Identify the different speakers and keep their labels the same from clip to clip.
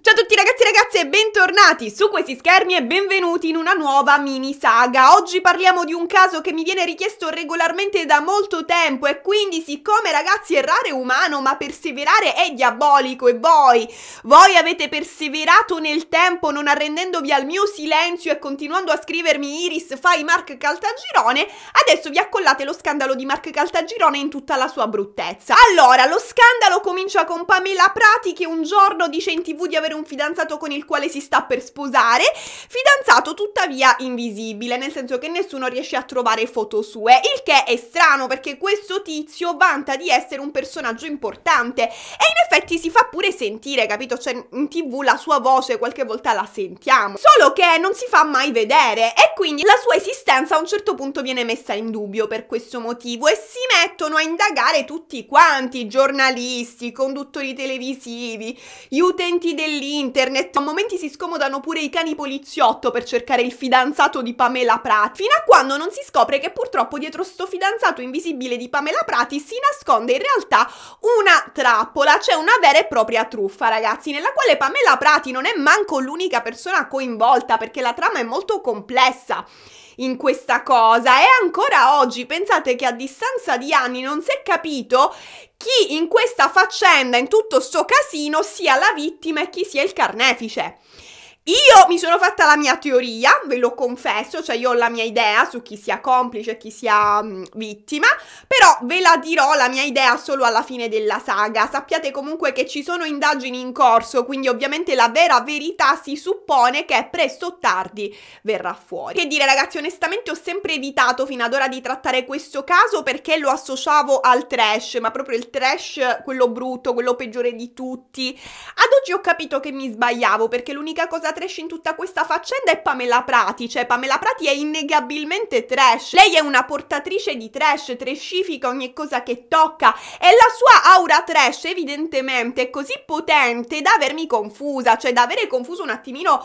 Speaker 1: Ciao a tutti ragazzi e ragazze e bentornati su questi schermi e benvenuti in una nuova mini saga. Oggi parliamo di un caso che mi viene richiesto regolarmente da molto tempo e quindi siccome ragazzi errare è umano ma perseverare è diabolico e voi, voi avete perseverato nel tempo non arrendendovi al mio silenzio e continuando a scrivermi Iris fai Mark Caltagirone, adesso vi accollate lo scandalo di Mark Caltagirone in tutta la sua bruttezza. Allora, lo scandalo comincia con Pamela Prati che un giorno dice in tv di aver avere un fidanzato con il quale si sta per sposare, fidanzato tuttavia invisibile, nel senso che nessuno riesce a trovare foto sue, il che è strano perché questo tizio vanta di essere un personaggio importante e in effetti si fa pure sentire, capito? Cioè in tv la sua voce qualche volta la sentiamo, solo che non si fa mai vedere e quindi la sua esistenza a un certo punto viene messa in dubbio per questo motivo e si mettono a indagare tutti quanti, giornalisti, conduttori televisivi, gli utenti del modelli internet. A momenti si scomodano pure i cani poliziotto per cercare il fidanzato di Pamela Prati, fino a quando non si scopre che purtroppo dietro sto fidanzato invisibile di Pamela Prati si nasconde in realtà una trappola, cioè una vera e propria truffa, ragazzi, nella quale Pamela Prati non è manco l'unica persona coinvolta perché la trama è molto complessa in questa cosa e ancora oggi pensate che a distanza di anni non si è capito chi in questa faccenda, in tutto sto casino, sia la vittima e chi sia il carnefice. Io mi sono fatta la mia teoria, ve lo confesso, cioè io ho la mia idea su chi sia complice e chi sia mh, mm, vittima, però ve la dirò la mia idea solo alla fine della saga. Sappiate comunque che ci sono indagini in corso, quindi ovviamente la vera verità si suppone che presto o tardi verrà fuori. Che dire ragazzi, onestamente ho sempre evitato fino ad ora di trattare questo caso perché lo associavo al trash, ma proprio il trash, quello brutto, quello peggiore di tutti. Ad oggi ho capito che mi sbagliavo perché l'unica cosa trash in tutta questa faccenda è Pamela Prati, cioè Pamela Prati è innegabilmente trash. Lei è una portatrice di trash, trascifica ogni cosa che tocca e la sua aura trash evidentemente è così potente da avermi confusa, cioè da avere confuso un attimino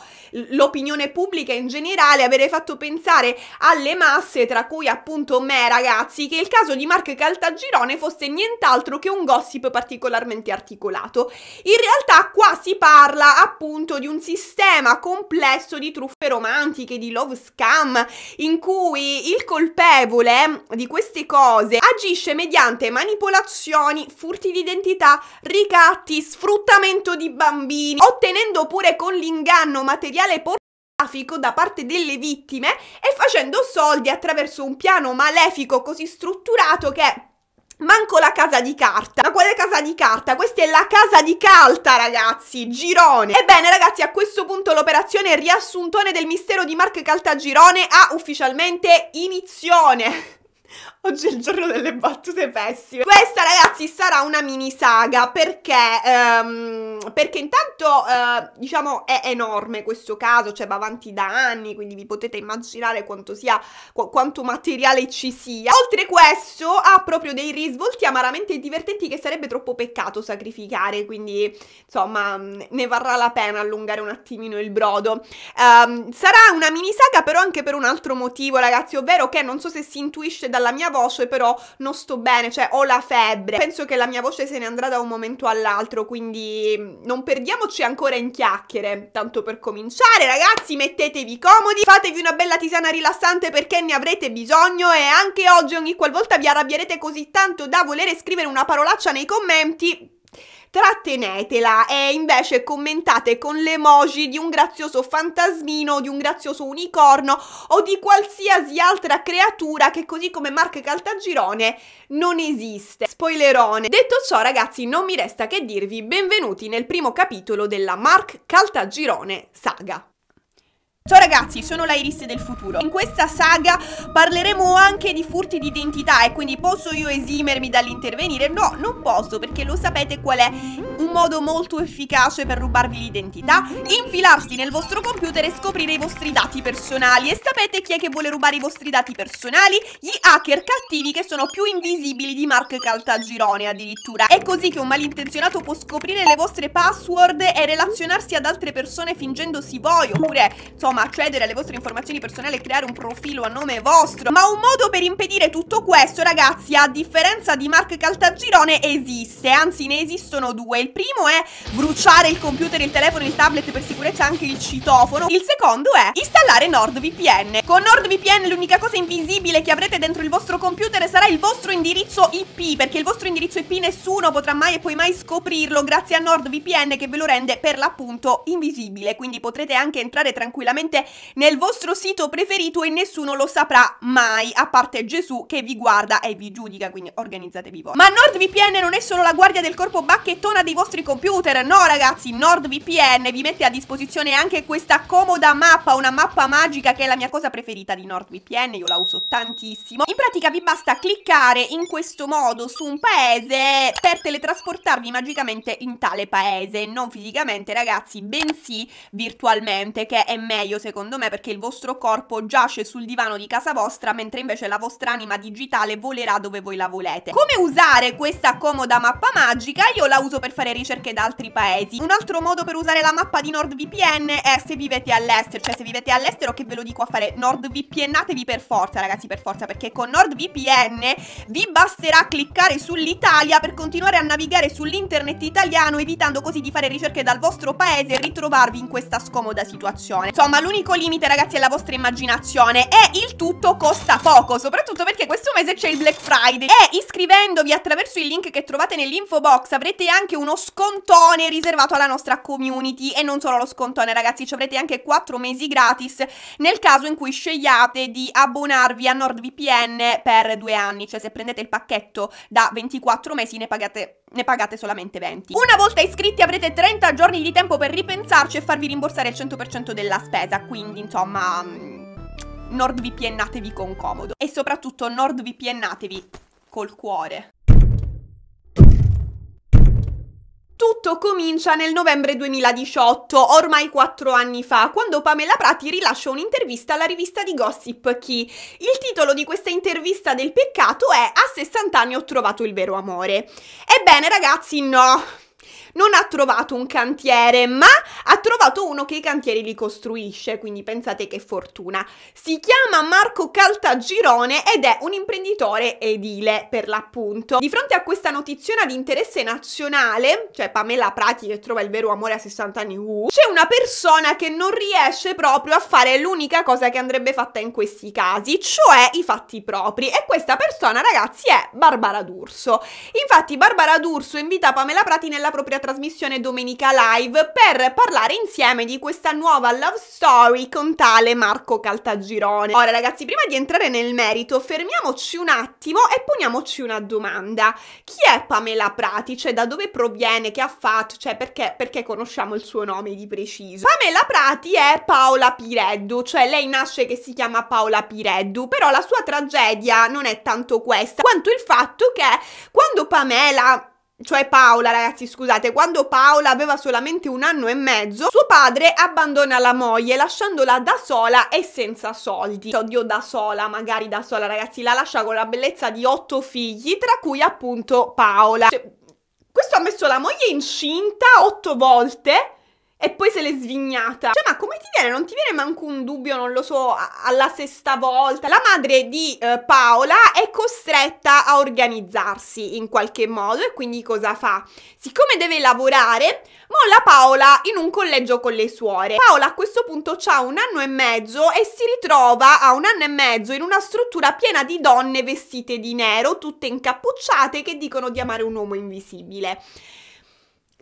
Speaker 1: l'opinione pubblica in generale, avere fatto pensare alle masse, tra cui appunto me ragazzi, che il caso di Mark Caltagirone fosse nient'altro che un gossip particolarmente articolato. In realtà qua si parla appunto di un sistema sistema complesso di truffe romantiche, di love scam, in cui il colpevole di queste cose agisce mediante manipolazioni, furti di identità, ricatti, sfruttamento di bambini, ottenendo pure con l'inganno materiale portato da parte delle vittime e facendo soldi attraverso un piano malefico così strutturato che Manco la casa di carta. Ma quale casa di carta? Questa è la casa di carta, ragazzi. Girone. Ebbene, ragazzi, a questo punto l'operazione riassuntone del mistero di Mark Caltagirone ha ufficialmente inizione. Oggi è il giorno delle battute pessime. Questa ragazzi sarà una mini saga perché, um, perché intanto uh, diciamo è enorme questo caso, cioè va avanti da anni, quindi vi potete immaginare quanto, sia, qu quanto materiale ci sia. Oltre questo ha proprio dei risvolti amaramente divertenti che sarebbe troppo peccato sacrificare, quindi insomma mm, ne varrà la pena allungare un attimino il brodo. Um, sarà una mini saga però anche per un altro motivo ragazzi, ovvero che non so se si intuisce dalla mia voce però non sto bene, cioè ho la febbre. Penso che la mia voce se ne andrà da un momento all'altro, quindi mm, non perdiamoci ancora in chiacchiere. Tanto per cominciare, ragazzi, mettetevi comodi, fatevi una bella tisana rilassante perché ne avrete bisogno e anche oggi ogni qualvolta vi arrabbierete così tanto da volere scrivere una parolaccia nei commenti, trattenetela e invece commentate con l'emoji di un grazioso fantasmino, di un grazioso unicorno o di qualsiasi altra creatura che così come Mark Caltagirone non esiste. Spoilerone. Detto ciò ragazzi non mi resta che dirvi benvenuti nel primo capitolo della Mark Caltagirone saga. Ciao ragazzi, sono la Iris del futuro. In questa saga parleremo anche di furti di identità e quindi posso io esimermi dall'intervenire? No, non posso perché lo sapete qual è un modo molto efficace per rubarvi l'identità? Infilarsi nel vostro computer e scoprire i vostri dati personali. E sapete chi è che vuole rubare i vostri dati personali? Gli hacker cattivi che sono più invisibili di Mark Caltagirone addirittura. È così che un malintenzionato può scoprire le vostre password e relazionarsi ad altre persone fingendosi voi oppure, insomma, Roma, accedere alle vostre informazioni personali e creare un profilo a nome vostro. Ma un modo per impedire tutto questo, ragazzi, a differenza di Mark Caltagirone, esiste. Anzi, ne esistono due. Il primo è bruciare il computer, il telefono, il tablet per sicurezza anche il citofono. Il secondo è installare NordVPN. Con NordVPN l'unica cosa invisibile che avrete dentro il vostro computer sarà il vostro indirizzo IP, perché il vostro indirizzo IP nessuno potrà mai e poi mai scoprirlo grazie a NordVPN che ve lo rende per l'appunto invisibile. Quindi potrete anche entrare tranquillamente sicuramente nel vostro sito preferito e nessuno lo saprà mai, a parte Gesù che vi guarda e vi giudica, quindi organizzatevi voi. Ma NordVPN non è solo la guardia del corpo bacchettona dei vostri computer, no ragazzi, NordVPN vi mette a disposizione anche questa comoda mappa, una mappa magica che è la mia cosa preferita di NordVPN, io la uso tantissimo. In pratica vi basta cliccare in questo modo su un paese per teletrasportarvi magicamente in tale paese, non fisicamente ragazzi, bensì virtualmente, che è meglio meglio secondo me perché il vostro corpo giace sul divano di casa vostra mentre invece la vostra anima digitale volerà dove voi la volete. Come usare questa comoda mappa magica? Io la uso per fare ricerche da altri paesi. Un altro modo per usare la mappa di NordVPN è se vivete all'estero, cioè se vivete all'estero che ve lo dico a fare NordVPNatevi per forza ragazzi per forza perché con NordVPN vi basterà cliccare sull'Italia per continuare a navigare sull'internet italiano evitando così di fare ricerche dal vostro paese e ritrovarvi in questa scomoda situazione. Insomma l'unico limite ragazzi è la vostra immaginazione E il tutto costa poco Soprattutto perché questo mese c'è il Black Friday E iscrivendovi attraverso il link che trovate nell'info box Avrete anche uno scontone riservato alla nostra community E non solo lo scontone ragazzi Ci avrete anche 4 mesi gratis Nel caso in cui scegliate di abbonarvi a NordVPN per due anni Cioè se prendete il pacchetto da 24 mesi ne pagate ne pagate solamente 20. Una volta iscritti avrete 30 giorni di tempo per ripensarci e farvi rimborsare il 100% della spesa, quindi insomma mm, NordVPNatevi con comodo. E soprattutto NordVPNatevi col cuore. Tutto comincia nel novembre 2018, ormai quattro anni fa, quando Pamela Prati rilascia un'intervista alla rivista di Gossip Key. Il titolo di questa intervista del peccato è A 60 anni ho trovato il vero amore. Ebbene ragazzi, no, non ha trovato un cantiere, ma ha trovato uno che i cantieri li costruisce, quindi pensate che fortuna. Si chiama Marco Caltagirone ed è un imprenditore edile per l'appunto. Di fronte a questa notiziona di interesse nazionale, cioè Pamela Prati che trova il vero amore a 60 anni, uh, c'è una persona che non riesce proprio a fare l'unica cosa che andrebbe fatta in questi casi, cioè i fatti propri. E questa persona, ragazzi, è Barbara D'Urso. Infatti Barbara D'Urso invita Pamela Prati nella propria trasmissione Domenica Live per parlare insieme di questa nuova love story con tale Marco Caltagirone. Ora ragazzi, prima di entrare nel merito, fermiamoci un attimo e poniamoci una domanda. Chi è Pamela Prati? Cioè da dove proviene? Che ha fatto? Cioè perché, perché conosciamo il suo nome di preciso? Pamela Prati è Paola Pireddu, cioè lei nasce che si chiama Paola Pireddu, però la sua tragedia non è tanto questa, quanto il fatto che quando Pamela cioè Paola, ragazzi, scusate, quando Paola aveva solamente un anno e mezzo, suo padre abbandona la moglie lasciandola da sola e senza soldi. Oddio, da sola, magari da sola, ragazzi, la lascia con la bellezza di otto figli, tra cui appunto Paola. Cioè, questo ha messo la moglie incinta otto volte e poi se l'è svignata. Cioè, ma come ti viene? Non ti viene manco un dubbio, non lo so, alla sesta volta. La madre di eh, Paola è costretta a organizzarsi in qualche modo e quindi cosa fa? Siccome deve lavorare, molla Paola in un collegio con le suore. Paola a questo punto ha un anno e mezzo e si ritrova a un anno e mezzo in una struttura piena di donne vestite di nero, tutte incappucciate che dicono di amare un uomo invisibile.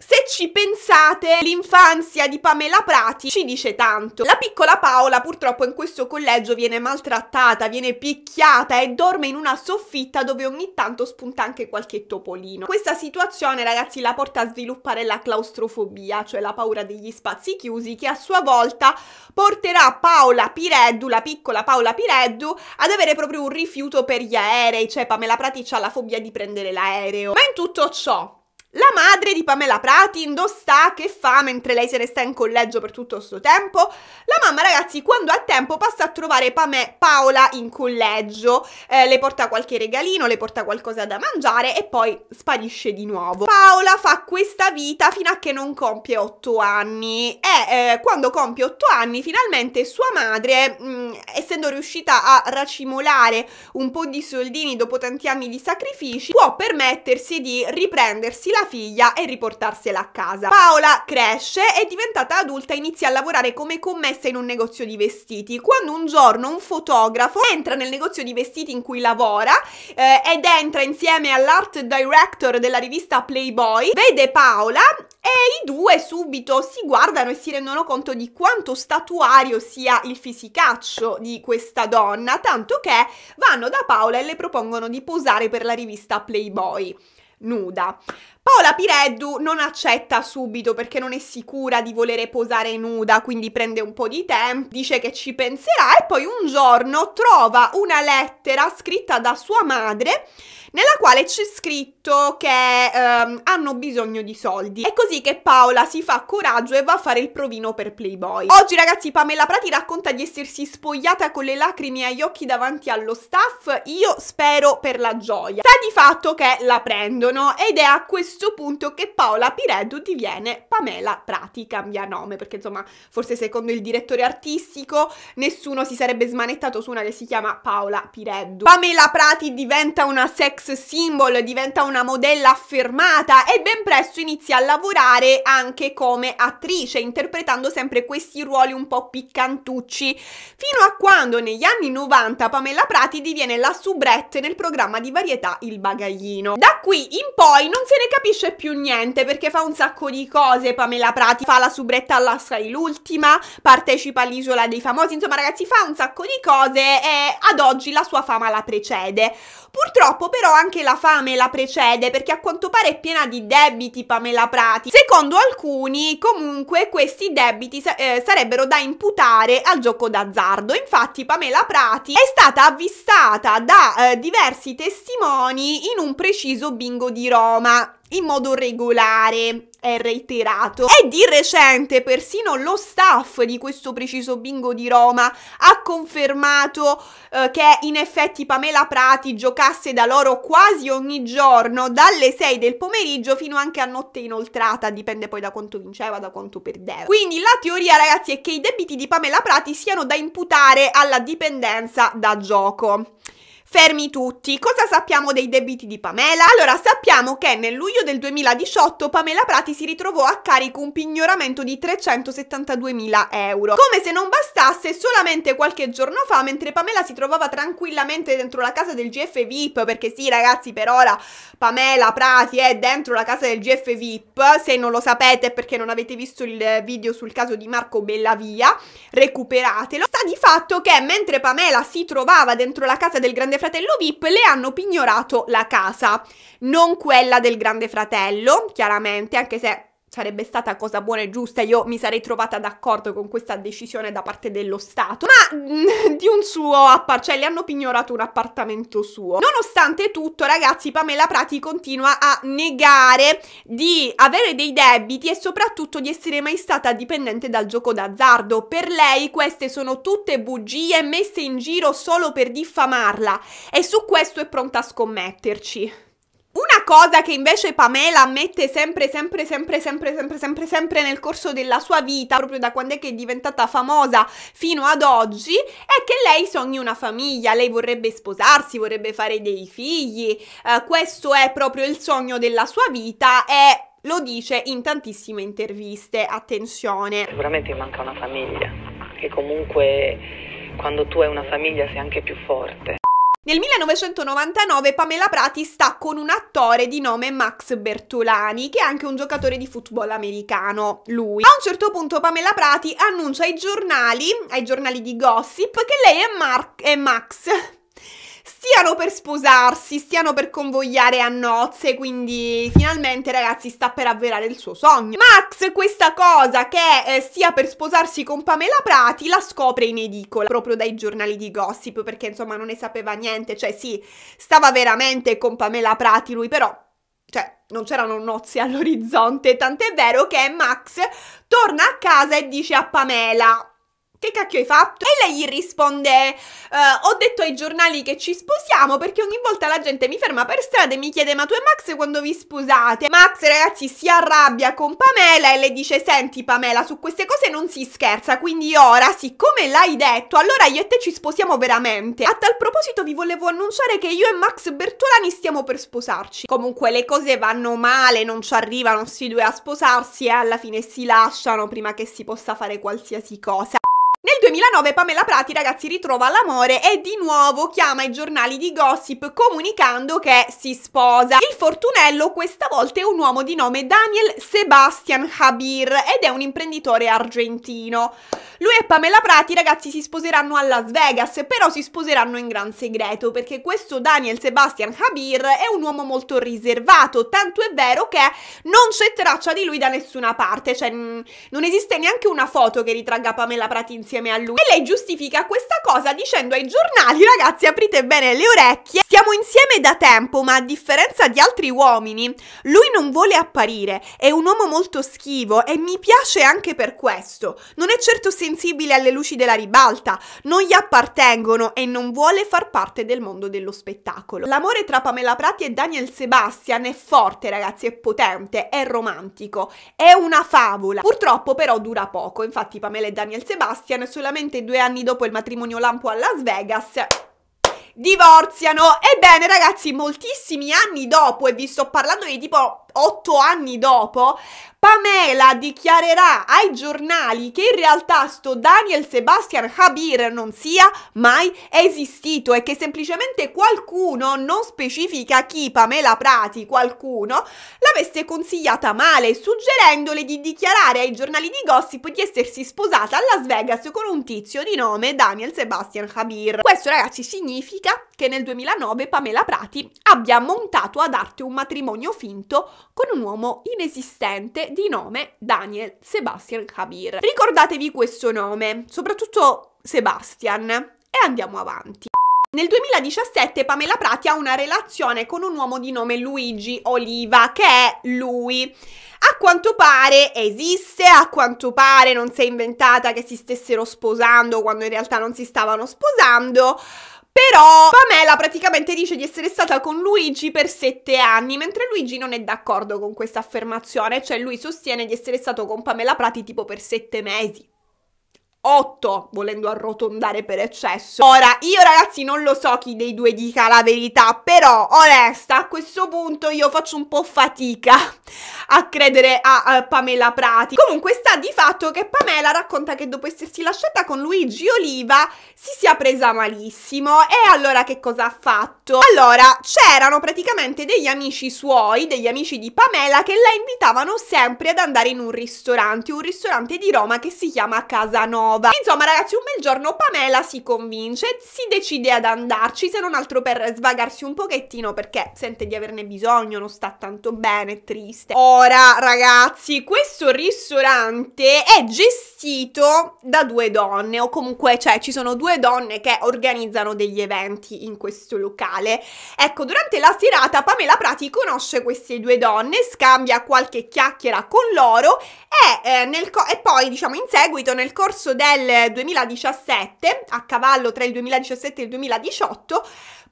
Speaker 1: Se ci pensate, l'infanzia di Pamela Prati ci dice tanto. La piccola Paola purtroppo in questo collegio viene maltrattata, viene picchiata e dorme in una soffitta dove ogni tanto spunta anche qualche topolino. Questa situazione ragazzi la porta a sviluppare la claustrofobia, cioè la paura degli spazi chiusi, che a sua volta porterà Paola Pireddu, la piccola Paola Pireddu, ad avere proprio un rifiuto per gli aerei, cioè Pamela Prati ha la fobia di prendere l'aereo. Ma in tutto ciò, la madre di Pamela Prati indossa che fa mentre lei se ne sta in collegio per tutto questo tempo? La mamma, ragazzi, quando ha tempo passa a trovare Pame, Paola in collegio, eh, le porta qualche regalino, le porta qualcosa da mangiare e poi sparisce di nuovo. Paola fa questa vita fino a che non compie 8 anni e eh, quando compie 8 anni finalmente sua madre, mh, mm, essendo riuscita a racimolare un po' di soldini dopo tanti anni di sacrifici, può permettersi di riprendersi la la figlia e riportarsela a casa. Paola cresce e diventata adulta e inizia a lavorare come commessa in un negozio di vestiti, quando un giorno un fotografo entra nel negozio di vestiti in cui lavora eh, ed entra insieme all'art director della rivista Playboy, vede Paola e i due subito si guardano e si rendono conto di quanto statuario sia il fisicaccio di questa donna, tanto che vanno da Paola e le propongono di posare per la rivista Playboy nuda. Paola Pireddu non accetta subito perché non è sicura di volere posare nuda, quindi prende un po' di tempo, dice che ci penserà e poi un giorno trova una lettera scritta da sua madre nella quale c'è scritto che ehm, hanno bisogno di soldi. È così che Paola si fa coraggio e va a fare il provino per Playboy. Oggi ragazzi Pamela Prati racconta di essersi spogliata con le lacrime agli occhi davanti allo staff, io spero per la gioia. Sta di fatto che la prendono ed è a questo punto che Paola Pireddu diviene Pamela Prati, cambia nome perché insomma forse secondo il direttore artistico nessuno si sarebbe smanettato su una che si chiama Paola Pireddu. Pamela Prati diventa una sex symbol, diventa una modella affermata e ben presto inizia a lavorare anche come attrice, interpretando sempre questi ruoli un po' piccantucci, fino a quando negli anni 90 Pamela Prati diviene la soubrette nel programma di varietà Il Bagaglino. Da qui in poi non se ne capisce più niente perché fa un sacco di cose Pamela Prati, fa la soubrette alla Sky l'ultima, partecipa all'Isola dei Famosi, insomma ragazzi fa un sacco di cose e ad oggi la sua fama la precede. Purtroppo però però anche la fame la precede perché a quanto pare è piena di debiti Pamela Prati. Secondo alcuni comunque questi debiti eh, sarebbero da imputare al gioco d'azzardo. Infatti Pamela Prati è stata avvistata da eh, diversi testimoni in un preciso bingo di Roma in modo regolare è reiterato. E di recente persino lo staff di questo preciso bingo di Roma ha confermato eh, che in effetti Pamela Prati giocasse da loro quasi ogni giorno dalle 6 del pomeriggio fino anche a notte inoltrata, dipende poi da quanto vinceva, da quanto perdeva. Quindi la teoria ragazzi è che i debiti di Pamela Prati siano da imputare alla dipendenza da gioco. Fermi tutti, cosa sappiamo dei debiti di Pamela? Allora sappiamo che nel luglio del 2018 Pamela Prati si ritrovò a carico un pignoramento di 372.000 euro. Come se non bastasse, solamente qualche giorno fa, mentre Pamela si trovava tranquillamente dentro la casa del GF VIP, perché sì ragazzi per ora Pamela Prati è dentro la casa del GF VIP, se non lo sapete perché non avete visto il video sul caso di Marco Bellavia, recuperatelo. Sta di fatto che mentre Pamela si trovava dentro la casa del grande fratello VIP le hanno pignorato la casa, non quella del grande fratello, chiaramente, anche se sarebbe stata cosa buona e giusta, io mi sarei trovata d'accordo con questa decisione da parte dello Stato, ma mm, di un suo appartamento, cioè le hanno pignorato un appartamento suo. Nonostante tutto, ragazzi, Pamela Prati continua a negare di avere dei debiti e soprattutto di essere mai stata dipendente dal gioco d'azzardo. Per lei queste sono tutte bugie messe in giro solo per diffamarla e su questo è pronta a scommetterci. Una cosa che invece Pamela ammette sempre, sempre, sempre, sempre, sempre, sempre, sempre nel corso della sua vita, proprio da quando è che è diventata famosa fino ad oggi, è che lei sogni una famiglia, lei vorrebbe sposarsi, vorrebbe fare dei figli, eh, questo è proprio il sogno della sua vita e lo dice in tantissime interviste, attenzione. Sicuramente manca una famiglia, che comunque quando tu hai una famiglia sei anche più forte. Nel 1999 Pamela Prati sta con un attore di nome Max Bertolani, che è anche un giocatore di football americano, lui. A un certo punto Pamela Prati annuncia ai giornali, ai giornali di gossip, che lei e, Mar e Max stiano per sposarsi, stiano per convogliare a nozze, quindi finalmente ragazzi sta per avverare il suo sogno. Max questa cosa che eh, stia per sposarsi con Pamela Prati la scopre in edicola, proprio dai giornali di gossip, perché insomma non ne sapeva niente, cioè sì, stava veramente con Pamela Prati lui, però cioè non c'erano nozze all'orizzonte, tant'è vero che Max torna a casa e dice a Pamela che cacchio hai fatto? E lei gli risponde, uh, ho detto ai giornali che ci sposiamo perché ogni volta la gente mi ferma per strada e mi chiede ma tu e Max quando vi sposate? Max ragazzi si arrabbia con Pamela e le dice senti Pamela su queste cose non si scherza quindi ora siccome l'hai detto allora io e te ci sposiamo veramente. A tal proposito vi volevo annunciare che io e Max Bertolani stiamo per sposarci. Comunque le cose vanno male, non ci arrivano sti due a sposarsi e alla fine si lasciano prima che si possa fare qualsiasi cosa. Nel 2009 Pamela Prati, ragazzi, ritrova l'amore e di nuovo chiama i giornali di gossip comunicando che si sposa. Il fortunello questa volta è un uomo di nome Daniel Sebastian Habir ed è un imprenditore argentino. Lui e Pamela Prati, ragazzi, si sposeranno a Las Vegas, però si sposeranno in gran segreto, perché questo Daniel Sebastian Habir è un uomo molto riservato, tanto è vero che non c'è traccia di lui da nessuna parte, cioè mm, non esiste neanche una foto che ritragga Pamela Prati insieme insieme a lui. E lei giustifica questa cosa dicendo ai giornali, ragazzi, aprite bene le orecchie, Stiamo insieme da tempo, ma a differenza di altri uomini, lui non vuole apparire, è un uomo molto schivo e mi piace anche per questo. Non è certo sensibile alle luci della ribalta, non gli appartengono e non vuole far parte del mondo dello spettacolo. L'amore tra Pamela Prati e Daniel Sebastian è forte, ragazzi, è potente, è romantico, è una favola. Purtroppo però dura poco, infatti Pamela e Daniel Sebastian solamente due anni dopo il matrimonio lampo a Las Vegas divorziano. Ebbene, ragazzi, moltissimi anni dopo, e vi sto parlando di tipo otto anni dopo, Pamela dichiarerà ai giornali che in realtà sto Daniel Sebastian Habir non sia mai esistito e che semplicemente qualcuno, non specifica chi, Pamela Prati, qualcuno, l'avesse consigliata male, suggerendole di dichiarare ai giornali di gossip di essersi sposata a Las Vegas con un tizio di nome Daniel Sebastian Habir. Questo ragazzi significa critica che nel 2009 Pamela Prati abbia montato ad arte un matrimonio finto con un uomo inesistente di nome Daniel Sebastian Kabir. Ricordatevi questo nome, soprattutto Sebastian, e andiamo avanti. Nel 2017 Pamela Prati ha una relazione con un uomo di nome Luigi Oliva, che è lui. A quanto pare esiste, a quanto pare non si è inventata che si stessero sposando quando in realtà non si stavano sposando. Però Pamela praticamente dice di essere stata con Luigi per sette anni, mentre Luigi non è d'accordo con questa affermazione, cioè lui sostiene di essere stato con Pamela Prati tipo per sette mesi. 8 volendo arrotondare per eccesso ora io ragazzi non lo so chi dei due dica la verità però onesta a questo punto io faccio un po' fatica a credere a, a Pamela Prati comunque sta di fatto che Pamela racconta che dopo essersi lasciata con Luigi Oliva si sia presa malissimo e allora che cosa ha fatto? fatto? Allora, c'erano praticamente degli amici suoi, degli amici di Pamela, che la invitavano sempre ad andare in un ristorante, un ristorante di Roma che si chiama Casanova. Insomma, ragazzi, un bel giorno Pamela si convince, si decide ad andarci, se non altro per svagarsi un pochettino, perché sente di averne bisogno, non sta tanto bene, è triste. Ora, ragazzi, questo ristorante è gestito da due donne, o comunque, cioè, ci sono due donne che organizzano degli eventi in questo locale sessuale. Ecco, durante la serata Pamela Prati conosce queste due donne, scambia qualche chiacchiera con loro e, eh, co- e poi, diciamo, in seguito, nel corso del 2017, a cavallo tra il 2017 e il 2018,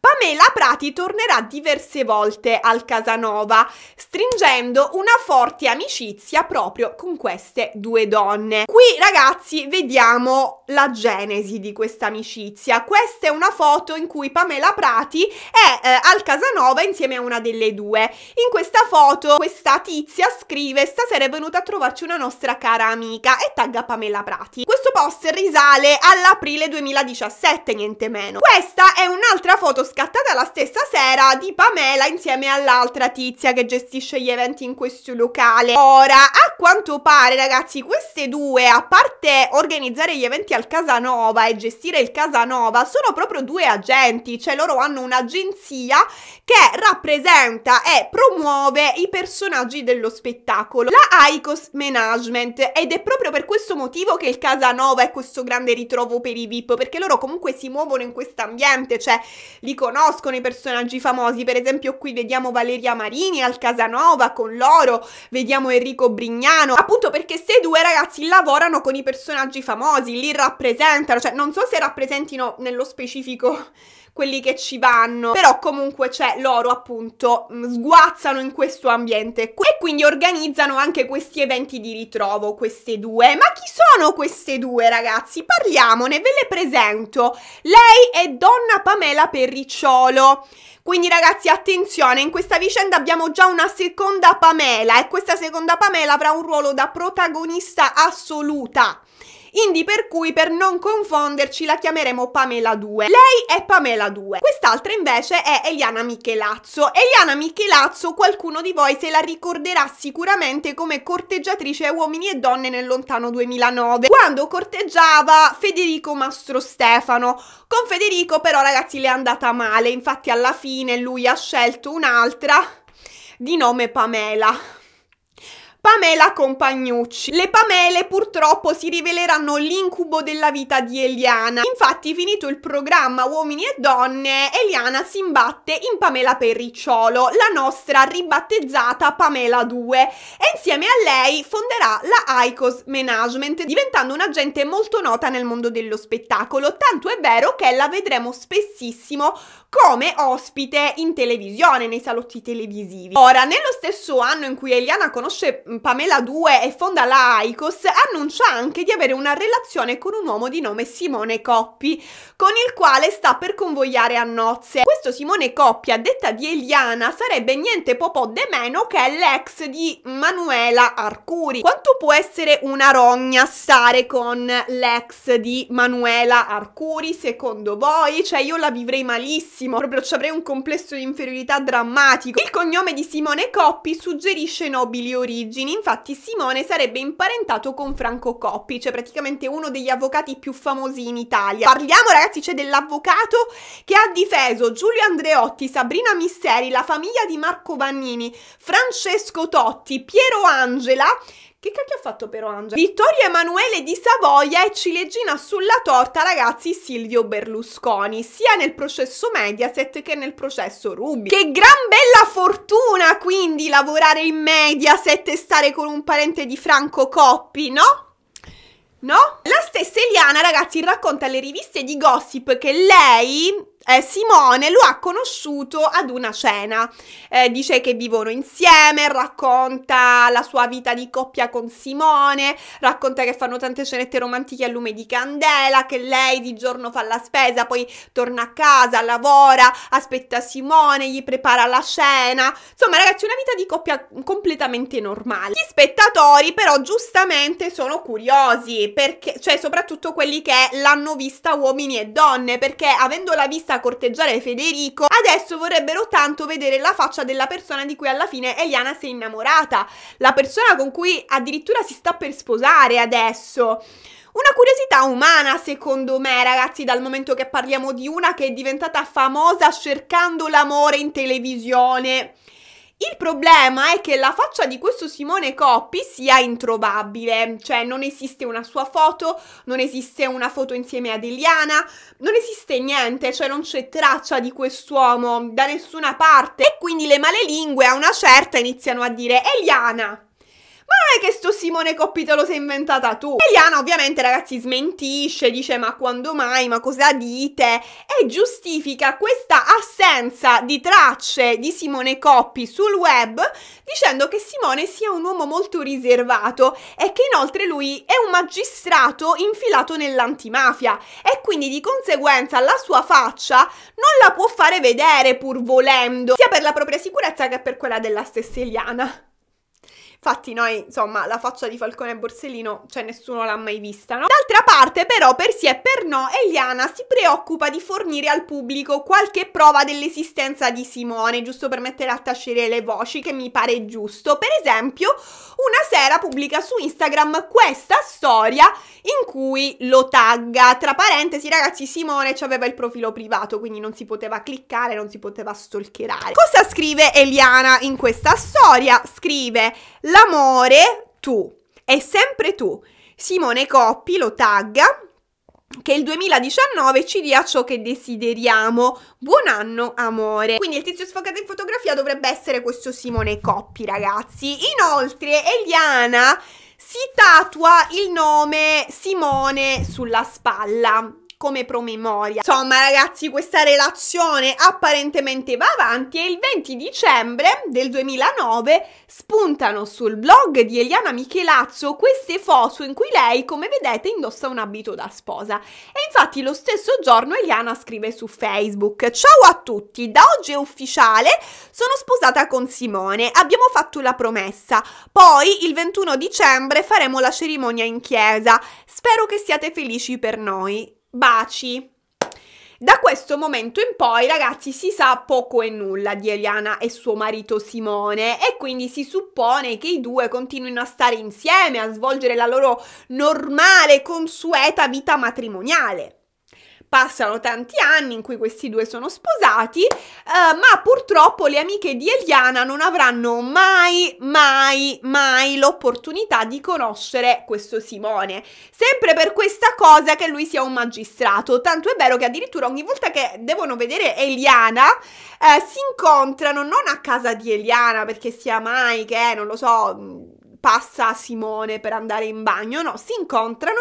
Speaker 1: Pamela Prati tornerà diverse volte al Casanova, stringendo una forte amicizia proprio con queste due donne. Qui ragazzi vediamo la genesi di questa amicizia. Questa è una foto in cui Pamela Prati è eh, al Casanova insieme a una delle due. In questa foto questa tizia scrive stasera è venuta a trovarci una nostra cara amica e tagga Pamela Prati. Questo post risale all'aprile 2017, niente meno. Questa è un'altra foto scattata la stessa sera di Pamela insieme all'altra tizia che gestisce gli eventi in questo locale. Ora, a quanto pare, ragazzi, queste due, a parte organizzare gli eventi al Casanova e gestire il Casanova, sono proprio due agenti, cioè loro hanno un'agenzia che rappresenta e promuove i personaggi dello spettacolo, la Icos Management, ed è proprio per questo motivo che il Casanova è questo grande ritrovo per i VIP, perché loro comunque si muovono in questo ambiente, cioè li conoscono i personaggi famosi, per esempio qui vediamo Valeria Marini al Casanova con loro, vediamo Enrico Brignano, appunto perché se due ragazzi lavorano con i personaggi famosi, li rappresentano, cioè non so se rappresentino nello specifico quelli che ci vanno, però comunque c'è cioè, loro appunto mm, sguazzano in questo ambiente e quindi organizzano anche questi eventi di ritrovo, queste due. Ma chi sono queste due ragazzi? Parliamone, ve le presento. Lei è Donna Pamela Perricciolo. Quindi ragazzi attenzione, in questa vicenda abbiamo già una seconda Pamela e questa seconda Pamela avrà un ruolo da protagonista assoluta. Indi per cui per non confonderci la chiameremo Pamela 2. Lei è Pamela 2. Quest'altra invece è Eliana Michelazzo. Eliana Michelazzo qualcuno di voi se la ricorderà sicuramente come corteggiatrice uomini e donne nel lontano 2009 quando corteggiava Federico Mastro Stefano. Con Federico però ragazzi le è andata male infatti alla fine lui ha scelto un'altra di nome Pamela. Pamela Compagnucci. Le Pamele purtroppo si riveleranno l'incubo della vita di Eliana. Infatti finito il programma Uomini e Donne, Eliana si imbatte in Pamela Perricciolo, la nostra ribattezzata Pamela 2 e insieme a lei fonderà la Icos Management diventando un'agente molto nota nel mondo dello spettacolo, tanto è vero che la vedremo spessissimo come ospite in televisione, nei salotti televisivi. Ora, nello stesso anno in cui Eliana conosce Pamela 2 e fonda la Icos, annuncia anche di avere una relazione con un uomo di nome Simone Coppi, con il quale sta per convogliare a nozze. Questo Simone Coppi, a detta di Eliana, sarebbe niente popò de meno che l'ex di Manuela Arcuri. Quanto può essere una rogna stare con l'ex di Manuela Arcuri, secondo voi? Cioè, io la vivrei malissimo malissimo, proprio ci avrei un complesso di inferiorità drammatico. Il cognome di Simone Coppi suggerisce nobili origini, infatti Simone sarebbe imparentato con Franco Coppi, cioè praticamente uno degli avvocati più famosi in Italia. Parliamo ragazzi, c'è cioè, dell'avvocato che ha difeso Giulio Andreotti, Sabrina Misseri, la famiglia di Marco Vannini, Francesco Totti, Piero Angela che cacchio ha fatto però Angela? Vittorio Emanuele di Savoia e ciliegina sulla torta, ragazzi, Silvio Berlusconi, sia nel processo Mediaset che nel processo Ruby. Che gran bella fortuna quindi lavorare in Mediaset e stare con un parente di Franco Coppi, no? No? La stessa Eliana, ragazzi, racconta alle riviste di gossip che lei eh, Simone lo ha conosciuto ad una cena. Eh, dice che vivono insieme, racconta la sua vita di coppia con Simone, racconta che fanno tante scenette romantiche a lume di candela, che lei di giorno fa la spesa, poi torna a casa, lavora, aspetta Simone, gli prepara la cena. Insomma, ragazzi, una vita di coppia completamente normale. Gli spettatori però giustamente sono curiosi, perché, cioè soprattutto quelli che l'hanno vista uomini e donne, perché avendola vista disposta a corteggiare Federico, adesso vorrebbero tanto vedere la faccia della persona di cui alla fine Eliana si è innamorata, la persona con cui addirittura si sta per sposare adesso. Una curiosità umana, secondo me, ragazzi, dal momento che parliamo di una che è diventata famosa cercando l'amore in televisione. Il problema è che la faccia di questo Simone Coppi sia introvabile, cioè non esiste una sua foto, non esiste una foto insieme ad Eliana, non esiste niente, cioè non c'è traccia di quest'uomo da nessuna parte e quindi le male lingue a una certa iniziano a dire Eliana, ma non è che sto Simone Coppi te lo sei inventata tu. Eliana ovviamente ragazzi smentisce, dice ma quando mai, ma cosa dite? E giustifica questa assenza di tracce di Simone Coppi sul web dicendo che Simone sia un uomo molto riservato e che inoltre lui è un magistrato infilato nell'antimafia e quindi di conseguenza la sua faccia non la può fare vedere pur volendo, sia per la propria sicurezza che per quella della stessa Eliana. Infatti noi, insomma, la faccia di Falcone e Borsellino, cioè nessuno l'ha mai vista, no? D'altra parte, però, per sì e per no, Eliana si preoccupa di fornire al pubblico qualche prova dell'esistenza di Simone, giusto per mettere a tacere le voci, che mi pare giusto. Per esempio, una sera pubblica su Instagram questa storia in cui lo tagga. Tra parentesi, ragazzi, Simone aveva il profilo privato, quindi non si poteva cliccare, non si poteva stalkerare. Cosa scrive Eliana in questa storia? Scrive L'amore tu, è sempre tu. Simone Coppi lo tagga che il 2019 ci dia ciò che desideriamo. Buon anno, amore. Quindi il tizio sfocato in fotografia dovrebbe essere questo Simone Coppi, ragazzi. Inoltre, Eliana si tatua il nome Simone sulla spalla come promemoria. Insomma ragazzi questa relazione apparentemente va avanti e il 20 dicembre del 2009 spuntano sul blog di Eliana Michelazzo queste foto in cui lei come vedete indossa un abito da sposa e infatti lo stesso giorno Eliana scrive su Facebook ciao a tutti da oggi è ufficiale sono sposata con Simone abbiamo fatto la promessa poi il 21 dicembre faremo la cerimonia in chiesa spero che siate felici per noi baci. Da questo momento in poi, ragazzi, si sa poco e nulla di Eliana e suo marito Simone e quindi si suppone che i due continuino a stare insieme, a svolgere la loro normale, consueta vita matrimoniale. Passano tanti anni in cui questi due sono sposati, eh, ma purtroppo le amiche di Eliana non avranno mai, mai, mai l'opportunità di conoscere questo Simone. Sempre per questa cosa che lui sia un magistrato, tanto è vero che addirittura ogni volta che devono vedere Eliana eh, si incontrano non a casa di Eliana perché sia mai che, non lo so, passa Simone per andare in bagno, no, si incontrano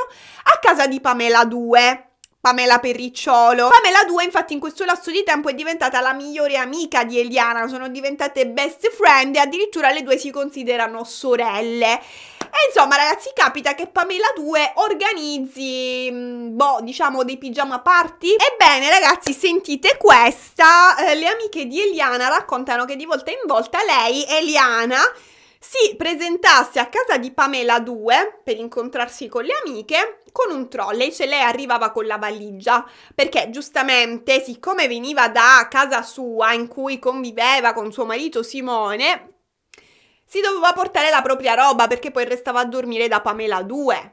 Speaker 1: a casa di Pamela 2. Pamela Perricciolo. Pamela 2 infatti in questo lasso di tempo è diventata la migliore amica di Eliana, sono diventate best friend e addirittura le due si considerano sorelle. E insomma ragazzi capita che Pamela 2 organizzi, mm, boh, diciamo dei pigiama party. Ebbene ragazzi sentite questa, eh, le amiche di Eliana raccontano che di volta in volta lei, Eliana, si presentasse a casa di Pamela 2 per incontrarsi con le amiche con un trolley, cioè lei arrivava con la valigia, perché giustamente siccome veniva da casa sua in cui conviveva con suo marito Simone, si doveva portare la propria roba perché poi restava a dormire da Pamela 2.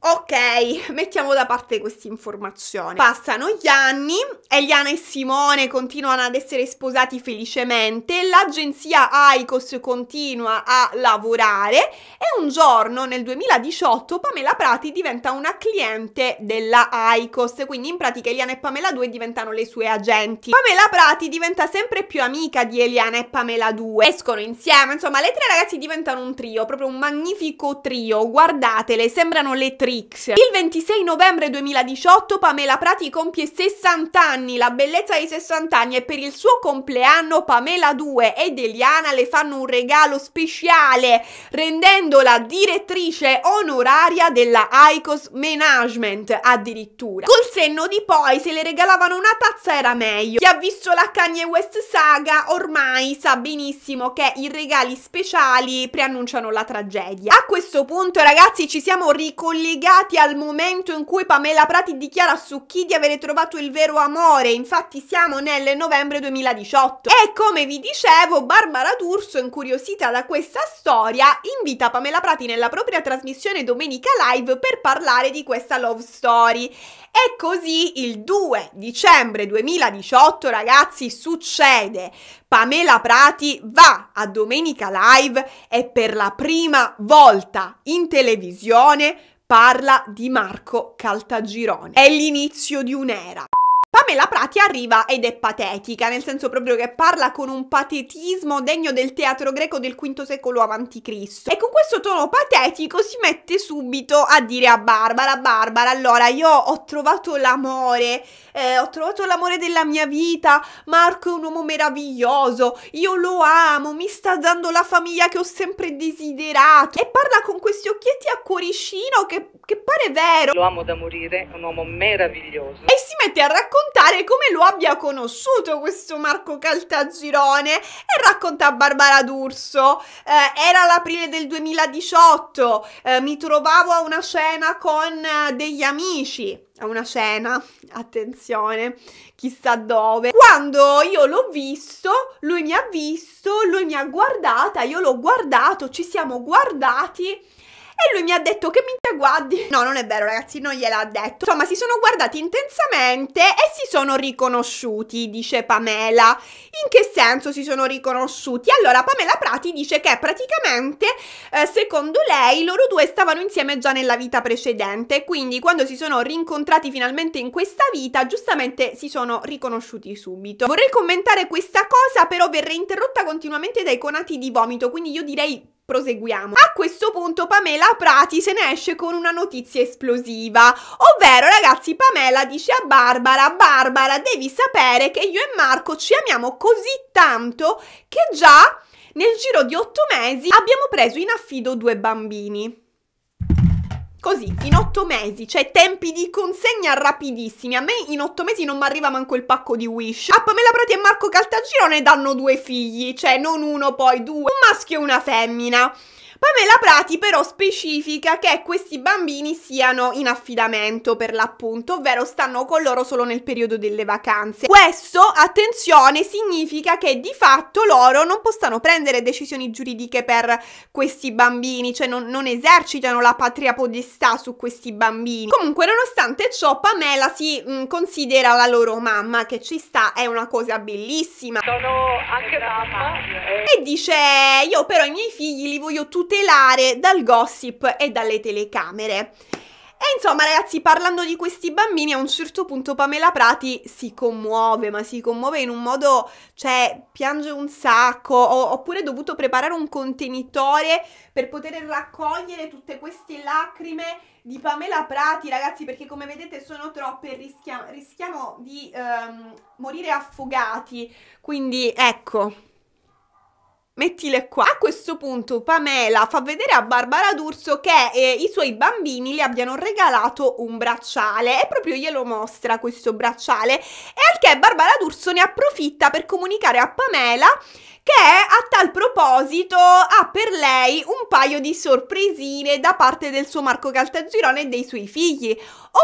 Speaker 1: Ok, mettiamo da parte queste informazioni. Passano gli anni, Eliana e Simone continuano ad essere sposati felicemente, l'agenzia Aicos continua a lavorare e un giorno, nel 2018, Pamela Prati diventa una cliente della Aicos, quindi in pratica Eliana e Pamela 2 diventano le sue agenti. Pamela Prati diventa sempre più amica di Eliana e Pamela 2, escono insieme, insomma le tre ragazzi diventano un trio, proprio un magnifico trio, guardatele, sembrano le tre Strix. Il 26 novembre 2018 Pamela Prati compie 60 anni, la bellezza dei 60 anni e per il suo compleanno Pamela 2 ed Eliana le fanno un regalo speciale rendendola direttrice onoraria della Icos Management addirittura. Col senno di poi se le regalavano una tazza era meglio. Chi ha visto la Kanye West saga ormai sa benissimo che i regali speciali preannunciano la tragedia. A questo punto ragazzi ci siamo ricollegati legati al momento in cui Pamela Prati dichiara su chi di avere trovato il vero amore, infatti siamo nel novembre 2018. E come vi dicevo, Barbara D'Urso, incuriosita da questa storia, invita Pamela Prati nella propria trasmissione Domenica Live per parlare di questa love story. E così il 2 dicembre 2018, ragazzi, succede. Pamela Prati va a Domenica Live e per la prima volta in televisione parla di Marco Caltagirone. È l'inizio di un'era. Pamela Prati arriva ed è patetica, nel senso proprio che parla con un patetismo degno del teatro greco del V secolo a.C. E con questo tono patetico si mette subito a dire a Barbara, Barbara, allora io ho trovato l'amore, eh, ho trovato l'amore della mia vita, Marco è un uomo meraviglioso, io lo amo, mi sta dando la famiglia che ho sempre desiderato. E parla con questi occhietti a cuoricino che, che pare vero. Lo amo da morire, è un uomo meraviglioso. E si mette a raccontare raccontare come lo abbia conosciuto questo Marco Caltagirone e racconta Barbara D'Urso. Eh, era l'aprile del 2018, eh, mi trovavo a una cena con eh, degli amici a una cena, attenzione, chissà dove. Quando io l'ho visto, lui mi ha visto, lui mi ha guardata, io l'ho guardato, ci siamo guardati e lui mi ha detto che minchia guardi. No, non è vero ragazzi, non gliel'ha detto. Insomma, si sono guardati intensamente e si sono riconosciuti, dice Pamela. In che senso si sono riconosciuti? Allora, Pamela Prati dice che praticamente, eh, secondo lei, loro due stavano insieme già nella vita precedente, quindi quando si sono rincontrati finalmente in questa vita, giustamente si sono riconosciuti subito. Vorrei commentare questa cosa, però verrei interrotta continuamente dai conati di vomito, quindi io direi proseguiamo. A questo punto Pamela Prati se ne esce con una notizia esplosiva, ovvero ragazzi Pamela dice a Barbara, Barbara devi sapere che io e Marco ci amiamo così tanto che già nel giro di otto mesi abbiamo preso in affido due bambini. Così, in otto mesi, cioè tempi di consegna rapidissimi. A me in otto mesi non mi arriva manco il pacco di Wish. A Pamela Prati e Marco Caltagirone danno due figli, cioè non uno, poi due. Un maschio e una femmina. Pamela Prati però specifica che questi bambini siano in affidamento per l'appunto, ovvero stanno con loro solo nel periodo delle vacanze. Questo, attenzione, significa che di fatto loro non possano prendere decisioni giuridiche per questi bambini, cioè non, non esercitano la patria podestà su questi bambini. Comunque, nonostante ciò, Pamela si mh, mm, considera la loro mamma, che ci sta, è una cosa bellissima. Sono anche mamma. E dice, io però i miei figli li voglio tutti tutelare dal gossip e dalle telecamere. E insomma ragazzi, parlando di questi bambini, a un certo punto Pamela Prati si commuove, ma si commuove in un modo, cioè piange un sacco, ho, oppure ho dovuto preparare un contenitore per poter raccogliere tutte queste lacrime di Pamela Prati, ragazzi, perché come vedete sono troppe, rischiamo, rischiamo di ehm, morire affogati, quindi ecco. Mettile qua. A questo punto Pamela fa vedere a Barbara D'Urso che eh, i suoi bambini le abbiano regalato un bracciale e proprio glielo mostra questo bracciale e al che Barbara D'Urso ne approfitta per comunicare a Pamela che a tal proposito ha per lei un paio di sorpresine da parte del suo Marco Caltagirone e dei suoi figli,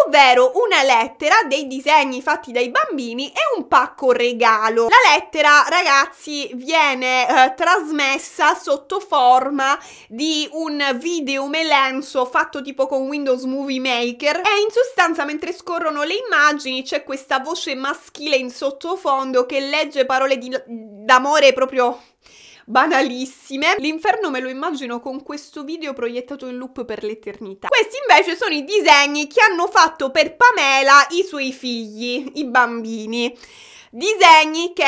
Speaker 1: ovvero una lettera, dei disegni fatti dai bambini e un pacco regalo. La lettera, ragazzi, viene eh, trasmessa sotto forma di un video melenso fatto tipo con Windows Movie Maker e in sostanza mentre scorrono le immagini c'è questa voce maschile in sottofondo che legge parole di d'amore proprio banalissime. L'inferno me lo immagino con questo video proiettato in loop per l'eternità. Questi invece sono i disegni che hanno fatto per Pamela i suoi figli, i bambini. Disegni che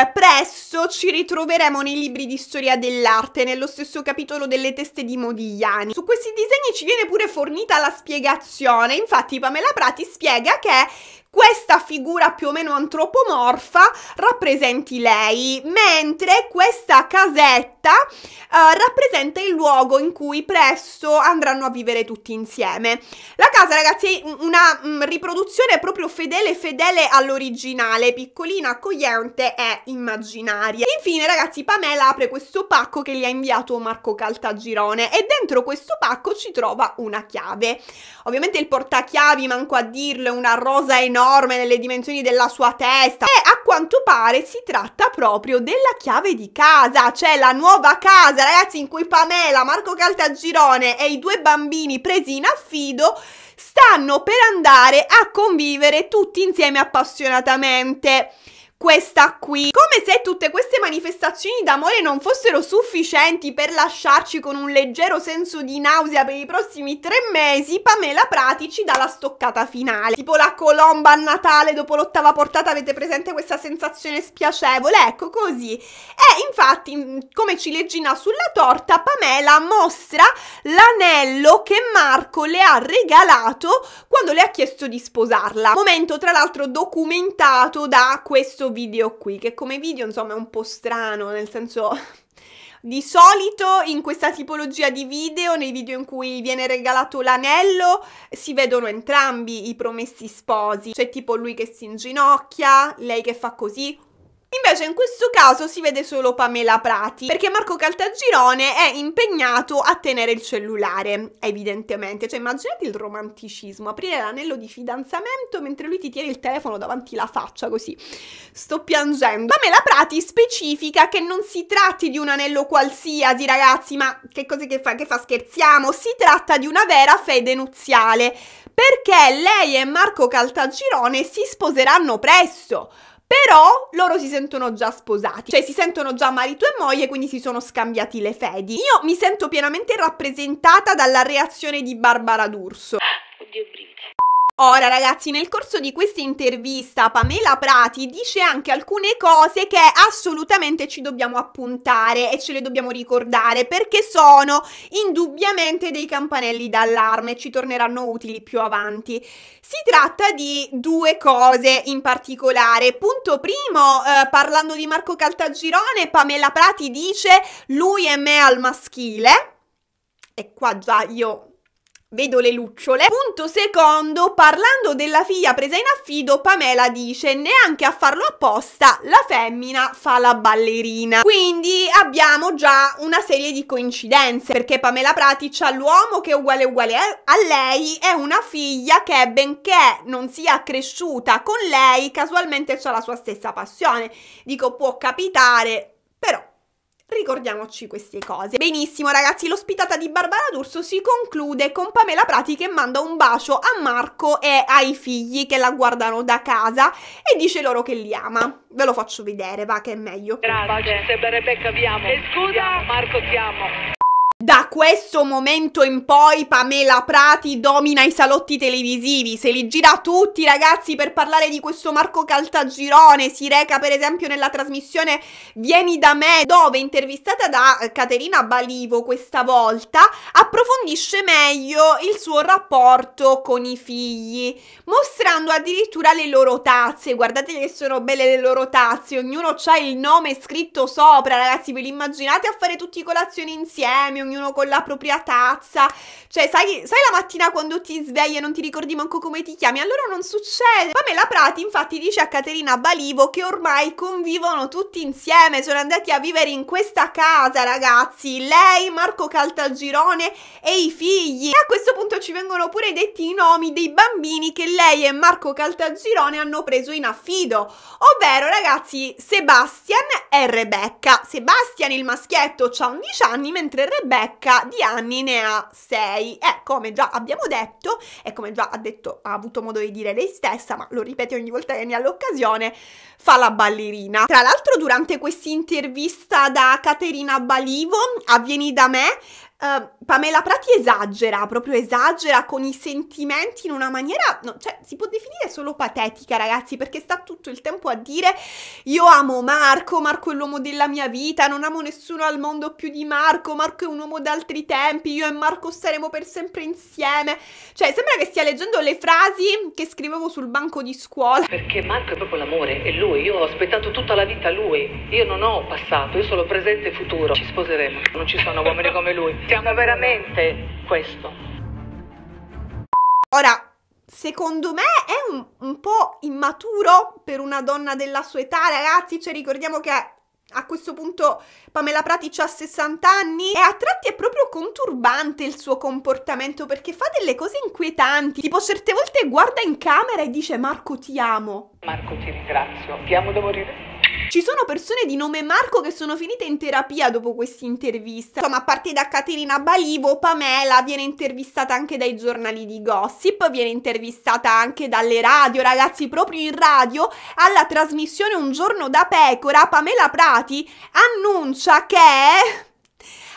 Speaker 1: eh, presto ci ritroveremo nei libri di storia dell'arte, nello stesso capitolo delle teste di Modigliani. Su questi disegni ci viene pure fornita la spiegazione, infatti Pamela Prati spiega che questa figura più o meno antropomorfa rappresenti lei, mentre questa casetta eh, rappresenta il luogo in cui presto andranno a vivere tutti insieme. La casa, ragazzi, è una mh, mm, riproduzione proprio fedele fedele all'originale, piccolina, accogliente e immaginaria. Infine, ragazzi, Pamela apre questo pacco che gli ha inviato Marco Caltagirone e dentro questo pacco ci trova una chiave. Ovviamente il portachiavi, manco a dirlo, è una rosa enorme enorme nelle dimensioni della sua testa e a quanto pare si tratta proprio della chiave di casa, cioè la nuova casa, ragazzi, in cui Pamela, Marco Caltagirone e i due bambini presi in affido stanno per andare a convivere tutti insieme appassionatamente questa qui. Come se tutte queste manifestazioni d'amore non fossero sufficienti per lasciarci con un leggero senso di nausea per i prossimi tre mesi, Pamela Prati ci dà la stoccata finale. Tipo la colomba a Natale dopo l'ottava portata, avete presente questa sensazione spiacevole? Ecco, così. E infatti, mm, come ciliegina sulla torta, Pamela mostra l'anello che Marco le ha regalato quando le ha chiesto di sposarla. Momento tra l'altro documentato da questo video qui, che come video insomma è un po' strano, nel senso... Di solito in questa tipologia di video, nei video in cui viene regalato l'anello, si vedono entrambi i promessi sposi, c'è tipo lui che si inginocchia, lei che fa così, Invece in questo caso si vede solo Pamela Prati, perché Marco Caltagirone è impegnato a tenere il cellulare, evidentemente. Cioè immaginate il romanticismo, aprire l'anello di fidanzamento mentre lui ti tiene il telefono davanti la faccia così. Sto piangendo. Pamela Prati specifica che non si tratti di un anello qualsiasi, ragazzi, ma che cosa che fa? Che fa scherziamo? Si tratta di una vera fede nuziale, perché lei e Marco Caltagirone si sposeranno presto. Però loro si sentono già sposati, cioè si sentono già marito e moglie, quindi si sono scambiati le fedi. Io mi sento pienamente rappresentata dalla reazione di Barbara D'Urso. Oddio, brivido. Ora ragazzi, nel corso di questa intervista Pamela Prati dice anche alcune cose che assolutamente ci dobbiamo appuntare e ce le dobbiamo ricordare perché sono indubbiamente dei campanelli d'allarme, ci torneranno utili più avanti. Si tratta di due cose in particolare. Punto primo, eh, parlando di Marco Caltagirone, Pamela Prati dice lui e me al maschile. E qua già io Vedo le lucciole. Punto secondo, parlando della figlia presa in affido, Pamela dice neanche a farlo apposta, la femmina fa la ballerina. Quindi abbiamo già una serie di coincidenze, perché Pamela Pratic ha l'uomo che è uguale uguale a lei, è una figlia che benché non sia cresciuta con lei, casualmente ha la sua stessa passione. Dico, può capitare, Ricordiamoci queste cose. Benissimo ragazzi, l'ospitata di Barbara D'Urso si conclude con Pamela Prati che manda un bacio a Marco e ai figli che la guardano da casa e dice loro che li ama. Ve lo faccio vedere, va che è meglio. Grazie, sembra Rebecca abbiamo. E scusa, Marco ti amo. Da questo momento in poi Pamela Prati domina i salotti televisivi, se li gira tutti ragazzi per parlare di questo Marco Caltagirone, si reca per esempio nella trasmissione Vieni da me dove intervistata da eh, Caterina Balivo questa volta approfondisce meglio il suo rapporto con i figli, mostrando addirittura le loro tazze, guardate che sono belle le loro tazze, ognuno ha il nome scritto sopra ragazzi, ve li immaginate a fare tutti colazioni insieme? ognuno con la propria tazza. Cioè, sai, sai la mattina quando ti svegli e non ti ricordi manco come ti chiami? Allora non succede. Pamela Prati infatti dice a Caterina Balivo che ormai convivono tutti insieme, sono andati a vivere in questa casa ragazzi, lei, Marco Caltagirone e i figli. E a questo punto ci vengono pure detti i nomi dei bambini che lei e Marco Caltagirone hanno preso in affido, ovvero ragazzi Sebastian e Rebecca. Sebastian il maschietto ha 11 anni mentre Rebecca Rebecca di anni ne ha 6 e come già abbiamo detto e come già ha, detto, ha avuto modo di dire lei stessa, ma lo ripete ogni volta che ne ha l'occasione, fa la ballerina. Tra l'altro durante questa intervista da Caterina Balivo, avvieni da me, eh, Pamela Prati esagera, proprio esagera con i sentimenti in una maniera, no, cioè si può definire solo patetica ragazzi perché sta tutto il tempo a dire io amo Marco, Marco è l'uomo della mia vita, non amo nessuno al mondo più di Marco, Marco è un uomo d'altri tempi, io e Marco saremo per sempre insieme, cioè sembra che stia leggendo le frasi che scrivevo sul banco di scuola. Perché Marco è proprio l'amore, è lui, io ho
Speaker 2: aspettato tutta la vita lui,
Speaker 1: io non ho passato, io sono presente e futuro, ci sposeremo,
Speaker 2: non ci sono uomini come lui, siamo veramente veramente questo.
Speaker 1: Ora, secondo me è un, un, po' immaturo per una donna della sua età, ragazzi, cioè ricordiamo che a questo punto Pamela Pratic ha 60 anni e a tratti è proprio conturbante il suo comportamento perché fa delle cose inquietanti, tipo certe volte guarda in camera e dice Marco ti amo. Marco ti ringrazio, ti amo da morire. Ci sono persone di nome Marco che sono finite in terapia dopo questa intervista. Insomma, a parte da Caterina Balivo, Pamela viene intervistata anche dai giornali di gossip, viene intervistata anche dalle radio, ragazzi, proprio in radio, alla trasmissione Un giorno da pecora, Pamela Prati annuncia che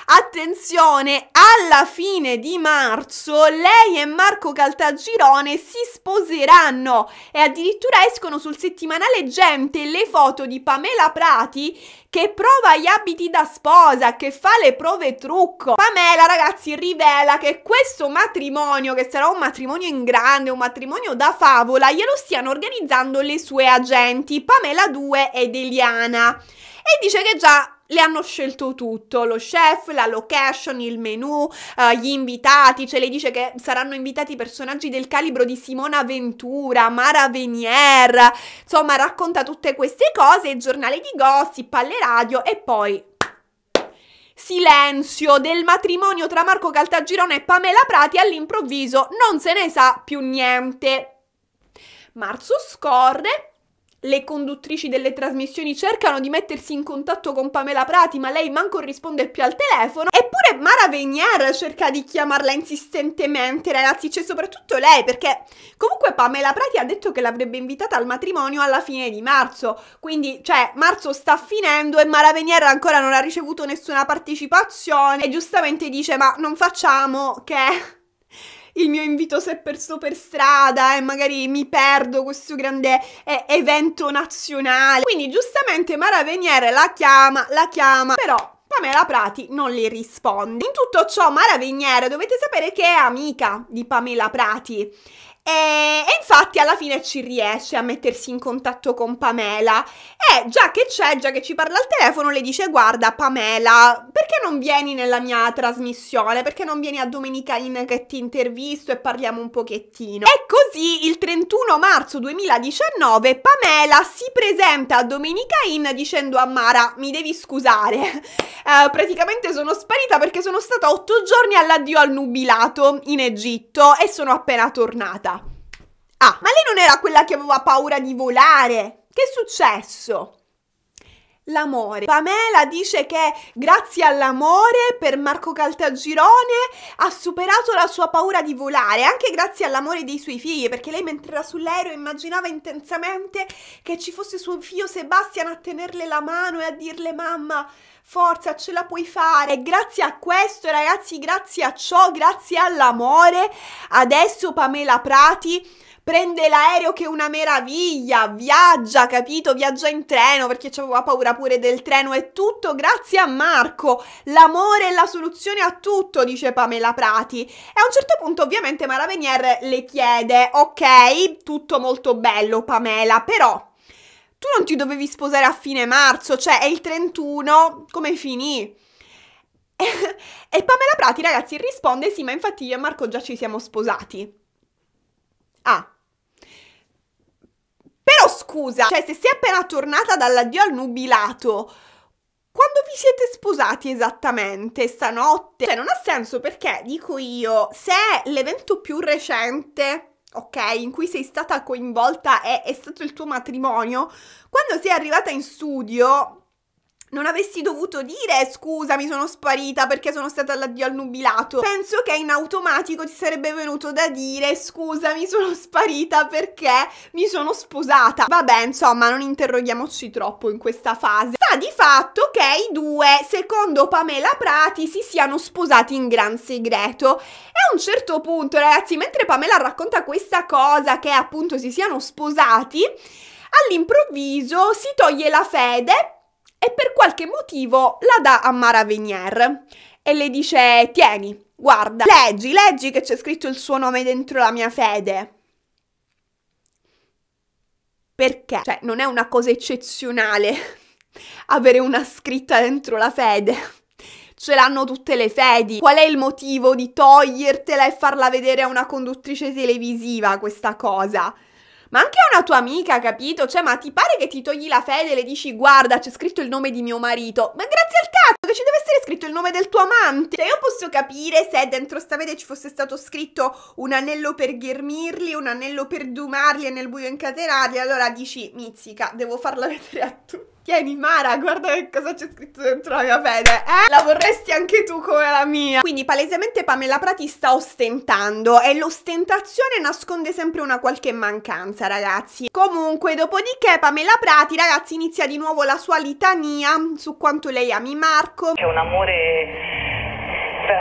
Speaker 1: Attenzione, alla fine di marzo lei e Marco Caltagirone si sposeranno e addirittura escono sul settimanale Gente le foto di Pamela Prati che prova gli abiti da sposa, che fa le prove trucco. Pamela, ragazzi, rivela che questo matrimonio, che sarà un matrimonio in grande, un matrimonio da favola, glielo stiano organizzando le sue agenti, Pamela 2 ed Eliana. E dice che già le hanno scelto tutto, lo chef, la location, il menu, eh, gli invitati, cioè lei dice che saranno invitati personaggi del calibro di Simona Ventura, Mara Venier, insomma racconta tutte queste cose, il giornale di gossip, alle radio e poi silenzio del matrimonio tra Marco Caltagirone e Pamela Prati all'improvviso non se ne sa più niente. Marzo scorre, le conduttrici delle trasmissioni cercano di mettersi in contatto con Pamela Prati, ma lei manco risponde più al telefono. Eppure Mara Venier cerca di chiamarla insistentemente, ragazzi, c'è cioè soprattutto lei, perché comunque Pamela Prati ha detto che l'avrebbe invitata al matrimonio alla fine di marzo. Quindi, cioè, marzo sta finendo e Mara Venier ancora non ha ricevuto nessuna partecipazione e giustamente dice "Ma non facciamo che il mio invito se per sto per strada e eh, magari mi perdo questo grande eh, evento nazionale. Quindi giustamente Mara Veniere la chiama, la chiama, però Pamela Prati non le risponde. In tutto ciò Mara Veniere dovete sapere che è amica di Pamela Prati e, infatti alla fine ci riesce a mettersi in contatto con Pamela e già che c'è, già che ci parla al telefono, le dice guarda Pamela, perché non vieni nella mia trasmissione? Perché non vieni a Domenica In che ti intervisto e parliamo un pochettino? E così il 31 marzo 2019 Pamela si presenta a Domenica In dicendo a Mara mi devi scusare, eh, praticamente sono sparita perché sono stata otto giorni all'addio al nubilato in Egitto e sono appena tornata. Ah, ma lei non era quella che aveva paura di volare? Che è successo? L'amore. Pamela dice che grazie all'amore per Marco Caltagirone ha superato la sua paura di volare, anche grazie all'amore dei suoi figli, perché lei mentre era sull'aereo immaginava intensamente che ci fosse suo figlio Sebastian a tenerle la mano e a dirle mamma forza, ce la puoi fare. E grazie a questo, ragazzi, grazie a ciò, grazie all'amore, adesso Pamela Prati prende l'aereo che è una meraviglia, viaggia, capito? Viaggia in treno perché aveva paura pure del treno e tutto grazie a Marco. L'amore è la soluzione a tutto, dice Pamela Prati. E a un certo punto ovviamente Mara Venier le chiede, ok, tutto molto bello Pamela, però tu non ti dovevi sposare a fine marzo, cioè è il 31, come finì? e Pamela Prati, ragazzi, risponde: Sì, ma infatti io e Marco già ci siamo sposati. Ah, scusa, cioè se sei appena tornata dall'addio al nubilato, quando vi siete sposati esattamente stanotte? Cioè non ha senso perché, dico io, se l'evento più recente ok, in cui sei stata coinvolta è, è stato il tuo matrimonio, quando sei arrivata in studio non avessi dovuto dire scusa, mi sono sparita perché sono stata all'addio al nubilato. Penso che in automatico ti sarebbe venuto da dire scusa, mi sono sparita perché mi sono sposata. Vabbè, insomma, non interroghiamoci troppo in questa fase. Sta di fatto che i due, secondo Pamela Prati, si siano sposati in gran segreto. E a un certo punto, ragazzi, mentre Pamela racconta questa cosa che appunto si siano sposati, all'improvviso si toglie la fede e per qualche motivo la dà a Mara Venier e le dice tieni, guarda, leggi, leggi che c'è scritto il suo nome dentro la mia fede. Perché? Cioè, non è una cosa eccezionale avere una scritta dentro la fede. Ce l'hanno tutte le fedi. Qual è il motivo di togliertela e farla vedere a una conduttrice televisiva questa cosa? ma anche a una tua amica, capito? Cioè, ma ti pare che ti togli la fede e le dici guarda, c'è scritto il nome di mio marito? Ma grazie al cazzo che ci deve essere scritto il nome del tuo amante. Cioè, io posso capire se dentro sta fede ci fosse stato scritto un anello per ghermirli, un anello per dumarli e nel buio incatenarli, allora dici mizzica, devo farla vedere a tutti. Tieni Mara, guarda che cosa c'è scritto dentro la mia fede, eh? La vorresti anche tu come la mia. Quindi palesemente Pamela Prati sta ostentando e l'ostentazione nasconde sempre una qualche mancanza, ragazzi. Comunque, dopodiché Pamela Prati, ragazzi, inizia di nuovo la sua litania su quanto lei ami Marco. C'è un amore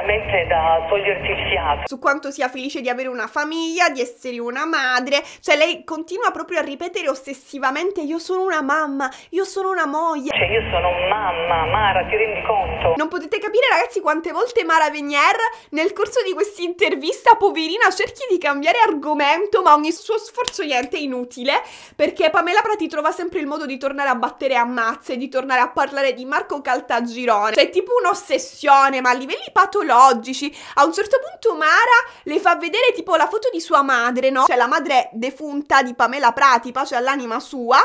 Speaker 1: veramente da toglierti il fiato. Su quanto sia felice di avere una famiglia, di essere una madre, cioè lei continua proprio a ripetere ossessivamente io sono una mamma, io sono una moglie. Cioè io sono mamma, Mara, ti rendi conto? Non potete capire ragazzi quante volte Mara Venier nel corso di questa intervista poverina cerchi di cambiare argomento ma ogni suo sforzo niente è inutile perché Pamela Prati trova sempre il modo di tornare a battere a mazze, di tornare a parlare di Marco Caltagirone. Cioè tipo un'ossessione ma a livelli patologici psicologici. A un certo punto Mara le fa vedere tipo la foto di sua madre, no? Cioè la madre defunta di Pamela Prati, cioè l'anima sua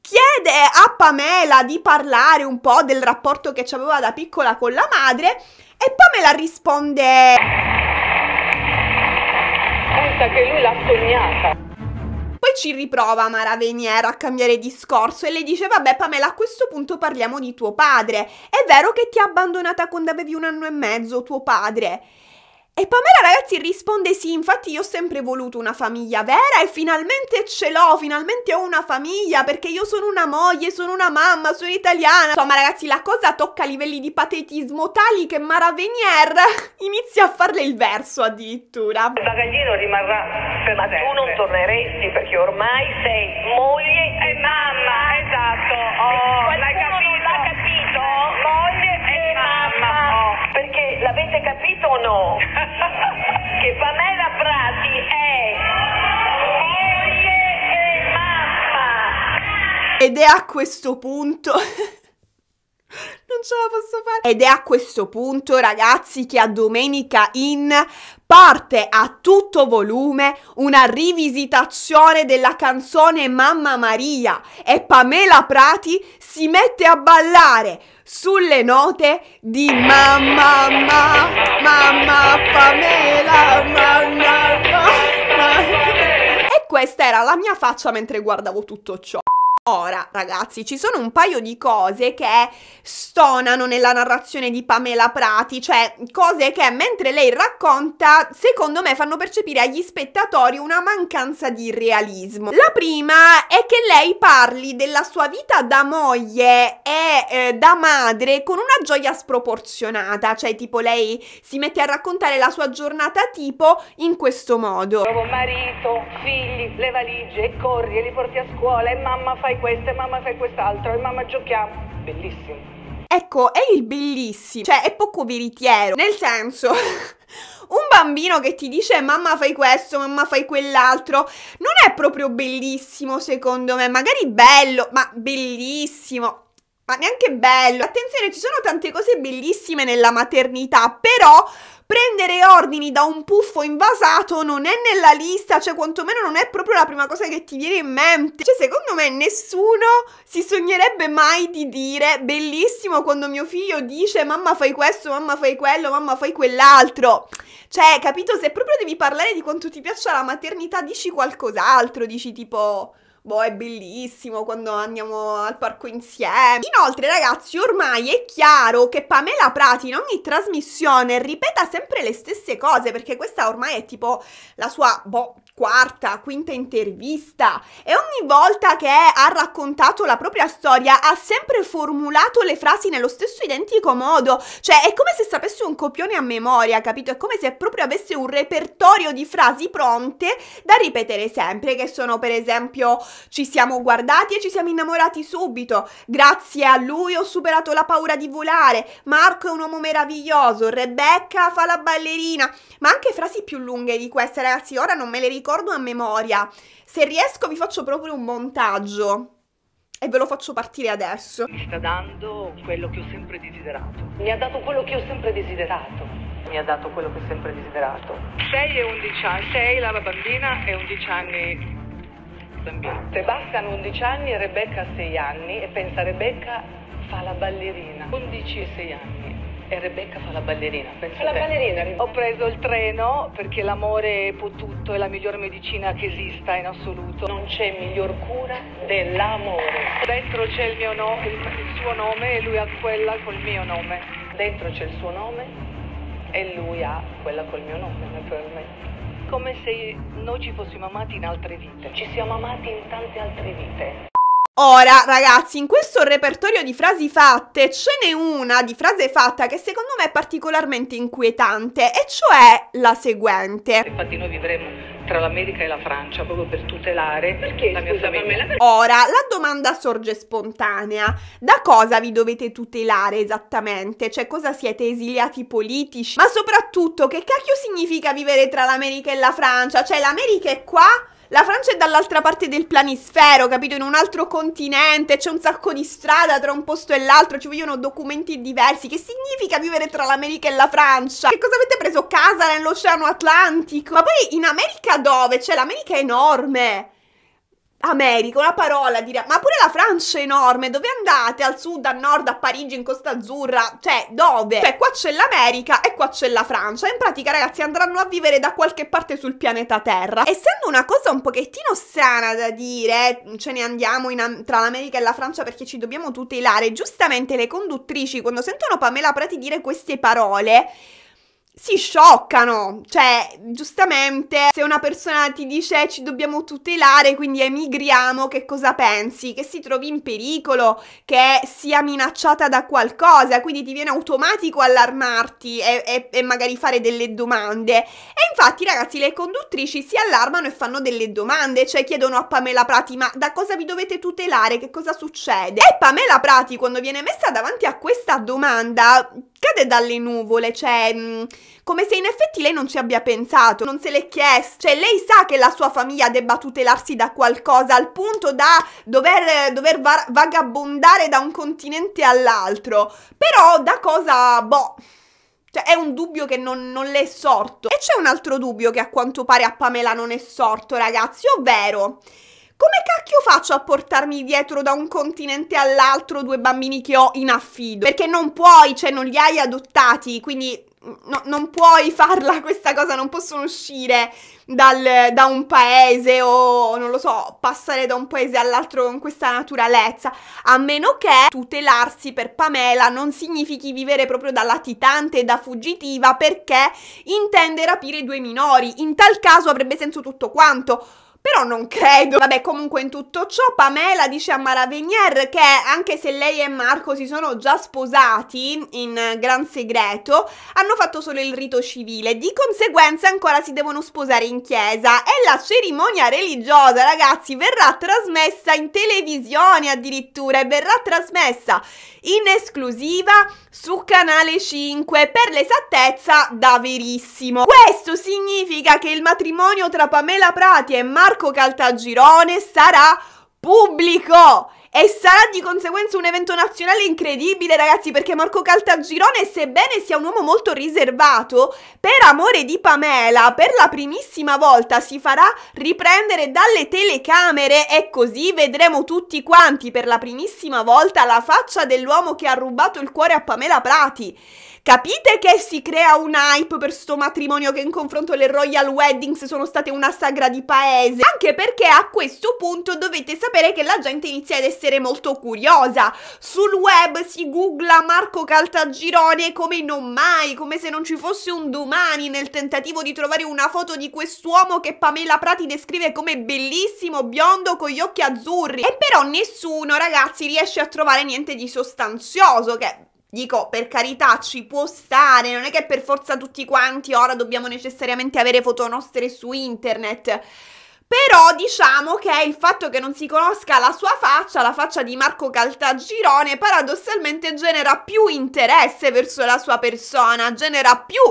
Speaker 1: chiede a Pamela di parlare un po' del rapporto che aveva da piccola con la madre e Pamela risponde pensa che lui l'ha sognata poi ci riprova Mara Veniera a cambiare discorso e le dice vabbè Pamela a questo punto parliamo di tuo padre. È vero che ti ha abbandonata quando avevi un anno e mezzo tuo padre? E Pamela, ragazzi, risponde sì, infatti io ho sempre voluto una famiglia vera e finalmente ce l'ho, finalmente ho una famiglia perché io sono una moglie, sono una mamma, sono italiana. Insomma, ragazzi, la cosa tocca livelli di patetismo tali che Mara Venier inizia a farle il verso addirittura. Il bagaglino rimarrà per Ma sempre. tu non torneresti perché ormai sei moglie
Speaker 2: e mamma. Esatto, oh, l'hai capito? capito? Moglie e, e mamma. mamma. Oh, perché la Avete capito o no? che Pamela Prati è moglie
Speaker 1: e mamma. Ed è a questo punto... Non ce la posso fare. Ed è a questo punto, ragazzi, che a Domenica In parte a tutto volume una rivisitazione della canzone Mamma Maria e Pamela Prati si mette a ballare sulle note di mamma, mamma, mamma Pamela, mamma, mamma. E questa era la mia faccia mentre guardavo tutto ciò. Ora, ragazzi, ci sono un paio di cose che stonano nella narrazione di Pamela Prati, cioè cose che mentre lei racconta, secondo me fanno percepire agli spettatori una mancanza di realismo. La prima è che lei parli della sua vita da moglie e eh, da madre con una gioia sproporzionata, cioè tipo lei si mette a raccontare la sua giornata tipo in questo modo. Trovo
Speaker 2: marito, figli, le valigie, corri e li porti a scuola e mamma fai questo e mamma fai quest'altro e mamma giochiamo. Bellissimo.
Speaker 1: Ecco, è il bellissimo, cioè è poco veritiero, nel senso... un bambino che ti dice mamma fai questo, mamma fai quell'altro, non è proprio bellissimo secondo me, magari bello, ma bellissimo, ma neanche bello. Attenzione, ci sono tante cose bellissime nella maternità, però prendere ordini da un puffo invasato non è nella lista, cioè quantomeno non è proprio la prima cosa che ti viene in mente. Cioè, secondo me nessuno si sognerebbe mai di dire bellissimo quando mio figlio dice mamma fai questo, mamma fai quello, mamma fai quell'altro. Cioè, capito, se proprio devi parlare di quanto ti piaccia la maternità, dici qualcos'altro, dici tipo boh, è bellissimo quando andiamo al parco insieme. Inoltre, ragazzi, ormai è chiaro che Pamela Prati in ogni trasmissione ripeta sempre le stesse cose, perché questa ormai è tipo la sua, boh, quarta, quinta intervista e ogni volta che ha raccontato la propria storia ha sempre formulato le frasi nello stesso identico modo, cioè è come se sapesse un copione a memoria, capito? È come se proprio avesse un repertorio di frasi pronte da ripetere sempre, che sono per esempio ci siamo guardati e ci siamo innamorati subito, grazie a lui ho superato la paura di volare, Marco è un uomo meraviglioso, Rebecca fa la ballerina, ma anche frasi più lunghe di queste ragazzi, ora non me le ricordo ricordo a memoria. Se riesco vi faccio proprio un montaggio e ve lo faccio partire adesso. Mi sta
Speaker 2: dando quello che ho sempre desiderato.
Speaker 1: Mi ha dato quello che ho sempre
Speaker 2: desiderato. Mi ha dato quello che ho sempre desiderato. Sei e 11 anni, sei la bambina e 11 anni bambino. Sebastian 11 anni e Rebecca 6 anni e pensa Rebecca fa la ballerina. 11 e 6 anni. E Rebecca fa la ballerina. fa la ballerina. Ho preso il treno perché l'amore può tutto, è la miglior medicina che esista in assoluto. Non c'è miglior cura dell'amore. Dentro c'è il, mio no, il suo nome e lui ha quella col mio nome. Dentro c'è il suo nome e lui ha quella col mio nome, naturalmente come se noi ci fossimo amati in altre vite. Ci siamo amati in tante altre vite. Ora,
Speaker 1: ragazzi, in questo repertorio di frasi fatte ce n'è una di frase fatta che secondo me è particolarmente inquietante, e cioè la seguente. Infatti noi vivremo
Speaker 2: tra l'America e la Francia proprio per tutelare Perché, la mia scusa, famiglia. La... Ora, la
Speaker 1: domanda sorge spontanea. Da cosa vi dovete tutelare esattamente? Cioè, cosa siete esiliati politici? Ma soprattutto, che cacchio significa vivere tra l'America e la Francia? Cioè, l'America è qua la Francia è dall'altra parte del planisfero, capito? In un altro continente, c'è un sacco di strada tra un posto e l'altro, ci vogliono documenti diversi. Che significa vivere tra l'America e la Francia? Che cosa avete preso? Casa nell'Oceano Atlantico? Ma poi in America dove? Cioè, l'America è enorme. America, una parola direi. Ma pure la Francia è enorme. Dove andate? Al sud, al nord, a Parigi, in Costa Azzurra? Cioè, dove? Cioè, qua c'è l'America e qua c'è la Francia. In pratica, ragazzi, andranno a vivere da qualche parte sul pianeta Terra. Essendo una cosa un pochettino strana da dire, eh, ce ne andiamo in, tra l'America e la Francia perché ci dobbiamo tutelare. Giustamente le conduttrici, quando sentono Pamela Prati dire queste parole, si scioccano, cioè giustamente se una persona ti dice eh, ci dobbiamo tutelare, quindi emigriamo, che cosa pensi? Che si trovi in pericolo, che sia minacciata da qualcosa, quindi ti viene automatico allarmarti e, e, e magari fare delle domande. E infatti ragazzi le conduttrici si allarmano e fanno delle domande, cioè chiedono a Pamela Prati ma da cosa vi dovete tutelare, che cosa succede? E Pamela Prati quando viene messa davanti a questa domanda cade dalle nuvole, cioè mh, mm, come se in effetti lei non ci abbia pensato, non se l'è chiesto, cioè lei sa che la sua famiglia debba tutelarsi da qualcosa al punto da dover, dover va- vagabondare da un continente all'altro, però da cosa, boh... Cioè, è un dubbio che non, non le è sorto. E c'è un altro dubbio che a quanto pare a Pamela non è sorto, ragazzi, ovvero come cacchio faccio a portarmi dietro da un continente all'altro due bambini che ho in affido? Perché non puoi, cioè non li hai adottati, quindi No, non puoi farla questa cosa, non possono uscire dal, da un paese o non lo so, passare da un paese all'altro con questa naturalezza, a meno che tutelarsi per Pamela non significhi vivere proprio da latitante e da fuggitiva perché intende rapire due minori, in tal caso avrebbe senso tutto quanto. Però non credo. Vabbè, comunque in tutto ciò Pamela dice a Mara Venier che anche se lei e Marco si sono già sposati in gran segreto, hanno fatto solo il rito civile, di conseguenza ancora si devono sposare in chiesa e la cerimonia religiosa, ragazzi, verrà trasmessa in televisione addirittura e verrà trasmessa in esclusiva su Canale 5, per l'esattezza da Verissimo. Questo significa che il matrimonio tra Pamela Prati e Marco Marco Caltagirone sarà pubblico e sarà di conseguenza un evento nazionale incredibile, ragazzi, perché Marco Caltagirone, sebbene sia un uomo molto riservato, per amore di Pamela, per la primissima volta si farà riprendere dalle telecamere e così vedremo tutti quanti per la primissima volta la faccia dell'uomo che ha rubato il cuore a Pamela Prati. Capite che si crea un hype per sto matrimonio che in confronto alle Royal Weddings sono state una sagra di paese? Anche perché a questo punto dovete sapere che la gente inizia ad essere molto curiosa. Sul web si googla Marco Caltagirone come non mai, come se non ci fosse un domani nel tentativo di trovare una foto di quest'uomo che Pamela Prati descrive come bellissimo, biondo, con gli occhi azzurri. E però nessuno, ragazzi, riesce a trovare niente di sostanzioso che Dico, per carità, ci può stare, non è che per forza tutti quanti ora dobbiamo necessariamente avere foto nostre su internet. Però diciamo che il fatto che non si conosca la sua faccia, la faccia di Marco Caltagirone, paradossalmente genera più interesse verso la sua persona, genera più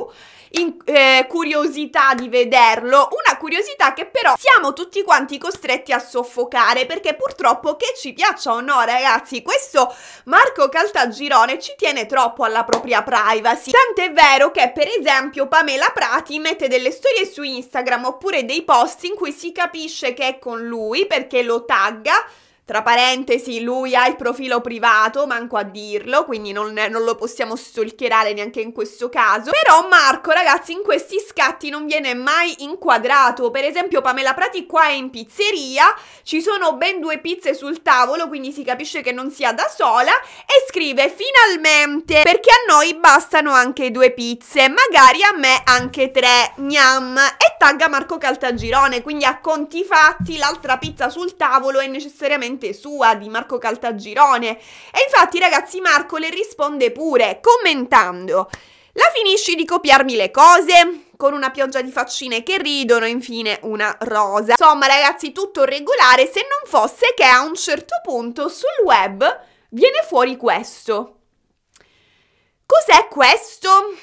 Speaker 1: in, eh, curiosità di vederlo, una curiosità che però siamo tutti quanti costretti a soffocare perché purtroppo che ci piaccia o no ragazzi, questo Marco Caltagirone ci tiene troppo alla propria privacy. Tant'è vero che per esempio Pamela Prati mette delle storie su Instagram oppure dei post in cui si capisce che è con lui perché lo tagga tra parentesi, lui ha il profilo privato, manco a dirlo, quindi non, non, lo possiamo stalkerare neanche in questo caso. Però Marco, ragazzi, in questi scatti non viene mai inquadrato. Per esempio, Pamela Prati qua è in pizzeria, ci sono ben due pizze sul tavolo, quindi si capisce che non sia da sola, e scrive finalmente, perché a noi bastano anche due pizze, magari a me anche tre, gnam, e tagga Marco Caltagirone, quindi a conti fatti l'altra pizza sul tavolo è necessariamente ovviamente sua, di Marco Caltagirone. E infatti, ragazzi, Marco le risponde pure, commentando. La finisci di copiarmi le cose? Con una pioggia di faccine che ridono, infine una rosa. Insomma, ragazzi, tutto regolare se non fosse che a un certo punto sul web viene fuori questo. Cos'è questo?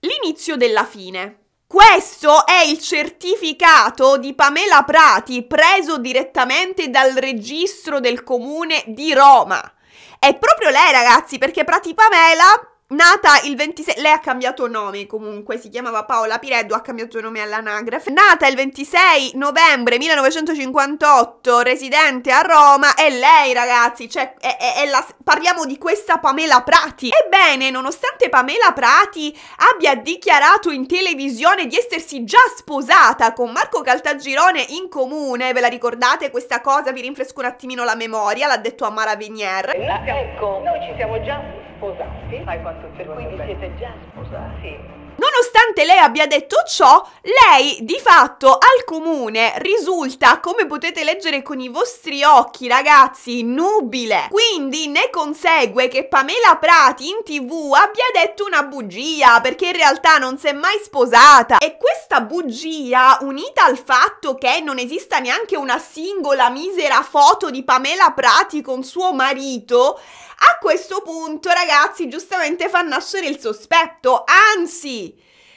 Speaker 1: L'inizio della fine. Questo è il certificato di Pamela Prati preso direttamente dal registro del comune di Roma. È proprio lei, ragazzi, perché Prati Pamela Nata il 26, lei ha cambiato nome comunque, si chiamava Paola Pireddu, ha cambiato nome all'anagrafe. Nata il 26 novembre 1958, residente a Roma, è lei ragazzi, cioè è, è, è la... parliamo di questa Pamela Prati. Ebbene, nonostante Pamela Prati abbia dichiarato in televisione di essersi già sposata con Marco Caltagirone in comune, ve la ricordate questa cosa? Vi rinfresco un attimino la memoria, l'ha detto Mara Vignier.
Speaker 2: Ecco, noi ci siamo già sposati. Hai quanto tempo? Quindi siete già sposati?
Speaker 1: Nonostante lei abbia detto ciò, lei di fatto al comune risulta, come potete leggere con i vostri occhi ragazzi, nubile. Quindi ne consegue che Pamela Prati in tv abbia detto una bugia, perché in realtà non si è mai sposata. E questa bugia, unita al fatto che non esista neanche una singola misera foto di Pamela Prati con suo marito, a questo punto, ragazzi, giustamente fa nascere il sospetto, anzi,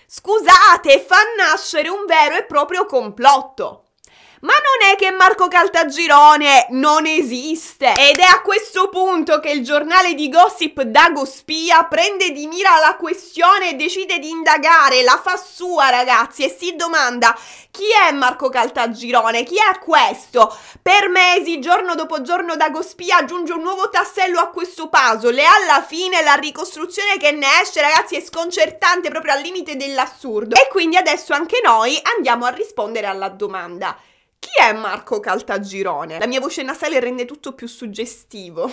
Speaker 1: scusate, fa nascere un vero e proprio complotto. Ma non è che Marco Caltagirone non esiste! Ed è a questo punto che il giornale di gossip Dago Spia prende di mira la questione e decide di indagare, la fa sua ragazzi e si domanda chi è Marco Caltagirone, chi è questo? Per mesi, giorno dopo giorno, Dago Spia aggiunge un nuovo tassello a questo puzzle e alla fine la ricostruzione che ne esce ragazzi è sconcertante proprio al limite dell'assurdo e quindi adesso anche noi andiamo a rispondere alla domanda. Chi è Marco Caltagirone? La mia voce nasale rende tutto più suggestivo.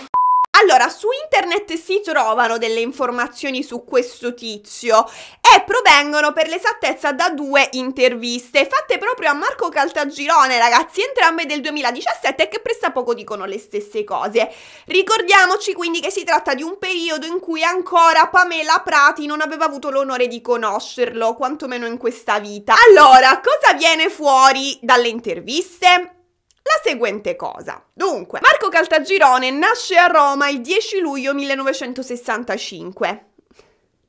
Speaker 1: Allora, su internet si trovano delle informazioni su questo tizio e provengono per l'esattezza da due interviste fatte proprio a Marco Caltagirone, ragazzi, entrambe del 2017 e che presta poco dicono le stesse cose. Ricordiamoci quindi che si tratta di un periodo in cui ancora Pamela Prati non aveva avuto l'onore di conoscerlo, quantomeno in questa vita. Allora, cosa viene fuori dalle interviste? la seguente cosa. Dunque, Marco Caltagirone nasce a Roma il 10 luglio 1965.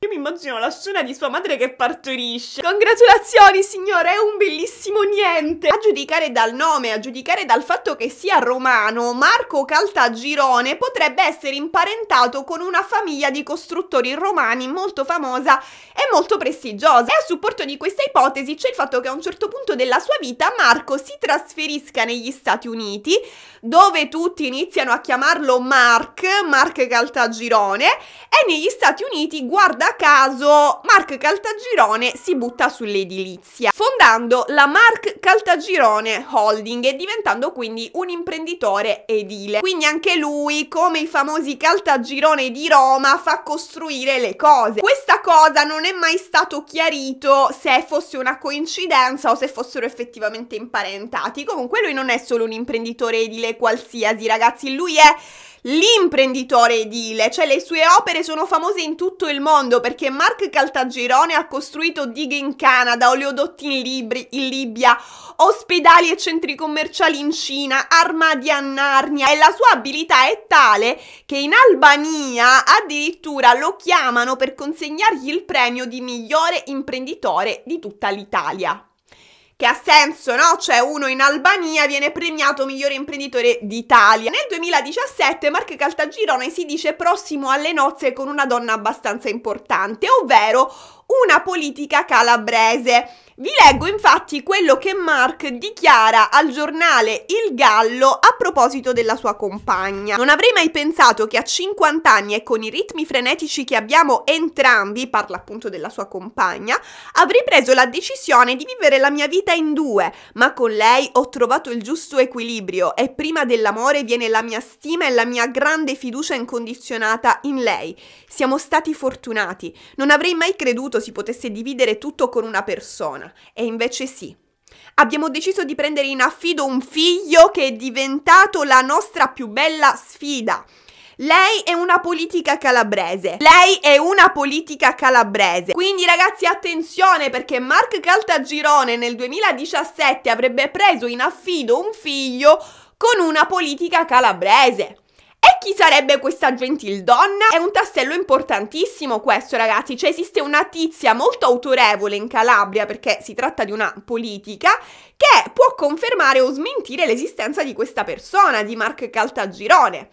Speaker 1: Io mi immagino la scena di sua madre che partorisce. Congratulazioni signore, è un bellissimo niente! A giudicare dal nome, a giudicare dal fatto che sia romano, Marco Caltagirone potrebbe essere imparentato con una famiglia di costruttori romani molto famosa e molto prestigiosa. E a supporto di questa ipotesi c'è il fatto che a un certo punto della sua vita Marco si trasferisca negli Stati Uniti dove tutti iniziano a chiamarlo Mark, Mark Caltagirone, e negli Stati Uniti, guarda caso, Mark Caltagirone si butta sull'edilizia, fondando la Mark Caltagirone Holding e diventando quindi un imprenditore edile. Quindi anche lui, come i famosi Caltagirone di Roma, fa costruire le cose. Questa cosa non è mai stato chiarito se fosse una coincidenza o se fossero effettivamente imparentati. Comunque lui non è solo un imprenditore edile stile qualsiasi, ragazzi. Lui è l'imprenditore edile, cioè le sue opere sono famose in tutto il mondo perché Mark Caltagirone ha costruito dighe in Canada, oleodotti in, Libri, in Libia, ospedali e centri commerciali in Cina, armadi a Narnia e la sua abilità è tale che in Albania addirittura lo chiamano per consegnargli il premio di migliore imprenditore di tutta l'Italia che ha senso, no? Cioè uno in Albania viene premiato migliore imprenditore d'Italia. Nel 2017 Marco Caltagirone si dice prossimo alle nozze con una donna abbastanza importante, ovvero una politica calabrese. Vi leggo infatti quello che Mark dichiara al giornale Il Gallo a proposito della sua compagna. Non avrei mai pensato che a 50 anni e con i ritmi frenetici che abbiamo entrambi, parla appunto della sua compagna, avrei preso la decisione di vivere la mia vita in due, ma con lei ho trovato il giusto equilibrio e prima dell'amore viene la mia stima e la mia grande fiducia incondizionata in lei. Siamo stati fortunati, non avrei mai creduto si potesse dividere tutto con una persona e invece sì. Abbiamo deciso di prendere in affido un figlio che è diventato la nostra più bella sfida. Lei è una politica calabrese. Lei è una politica calabrese. Quindi ragazzi attenzione perché Mark Caltagirone nel 2017 avrebbe preso in affido un figlio con una politica calabrese. E chi sarebbe questa gentildonna? È un tassello importantissimo questo ragazzi, cioè esiste una tizia molto autorevole in Calabria perché si tratta di una politica che può confermare o smentire l'esistenza di questa persona, di Mark Caltagirone.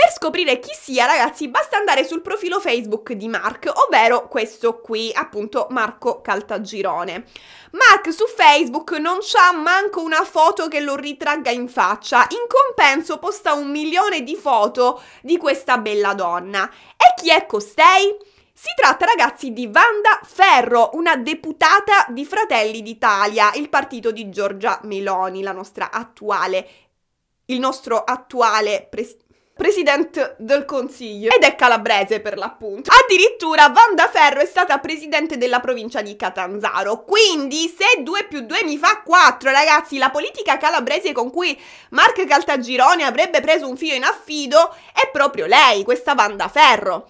Speaker 1: Per scoprire chi sia, ragazzi, basta andare sul profilo Facebook di Mark, ovvero questo qui, appunto Marco Caltagirone. Mark su Facebook non c'ha manco una foto che lo ritragga in faccia, in compenso posta un milione di foto di questa bella donna. E chi è costei? Si tratta ragazzi di Vanda Ferro, una deputata di Fratelli d'Italia, il partito di Giorgia Meloni, la nostra attuale, il nostro attuale presidente presidente del consiglio ed è calabrese per l'appunto. Addirittura Vanda Ferro è stata presidente della provincia di Catanzaro. Quindi se 2 più 2 mi fa 4, ragazzi, la politica calabrese con cui Mark Caltagirone avrebbe preso un figlio in affido è proprio lei, questa Vanda Ferro.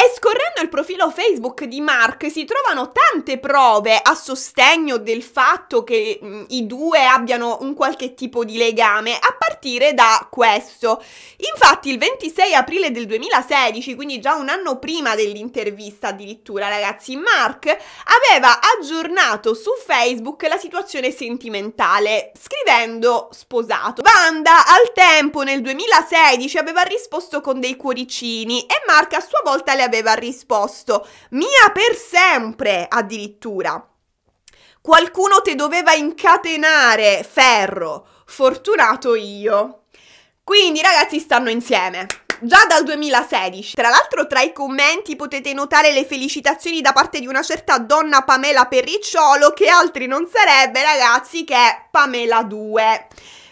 Speaker 1: E scorrendo il profilo Facebook di Mark si trovano tante prove a sostegno del fatto che mh, mm, i due abbiano un qualche tipo di legame, a partire da questo. Infatti il 26 aprile del 2016, quindi già un anno prima dell'intervista addirittura, ragazzi, Mark aveva aggiornato su Facebook la situazione sentimentale, scrivendo sposato. Vanda al tempo nel 2016 aveva risposto con dei cuoricini e Mark a sua volta le aveva aveva risposto mia per sempre addirittura. Qualcuno te doveva incatenare, ferro, fortunato io. Quindi ragazzi stanno insieme già dal 2016. Tra l'altro tra i commenti potete notare le felicitazioni da parte di una certa donna Pamela Perricciolo che altri non sarebbe ragazzi che Pamela 2.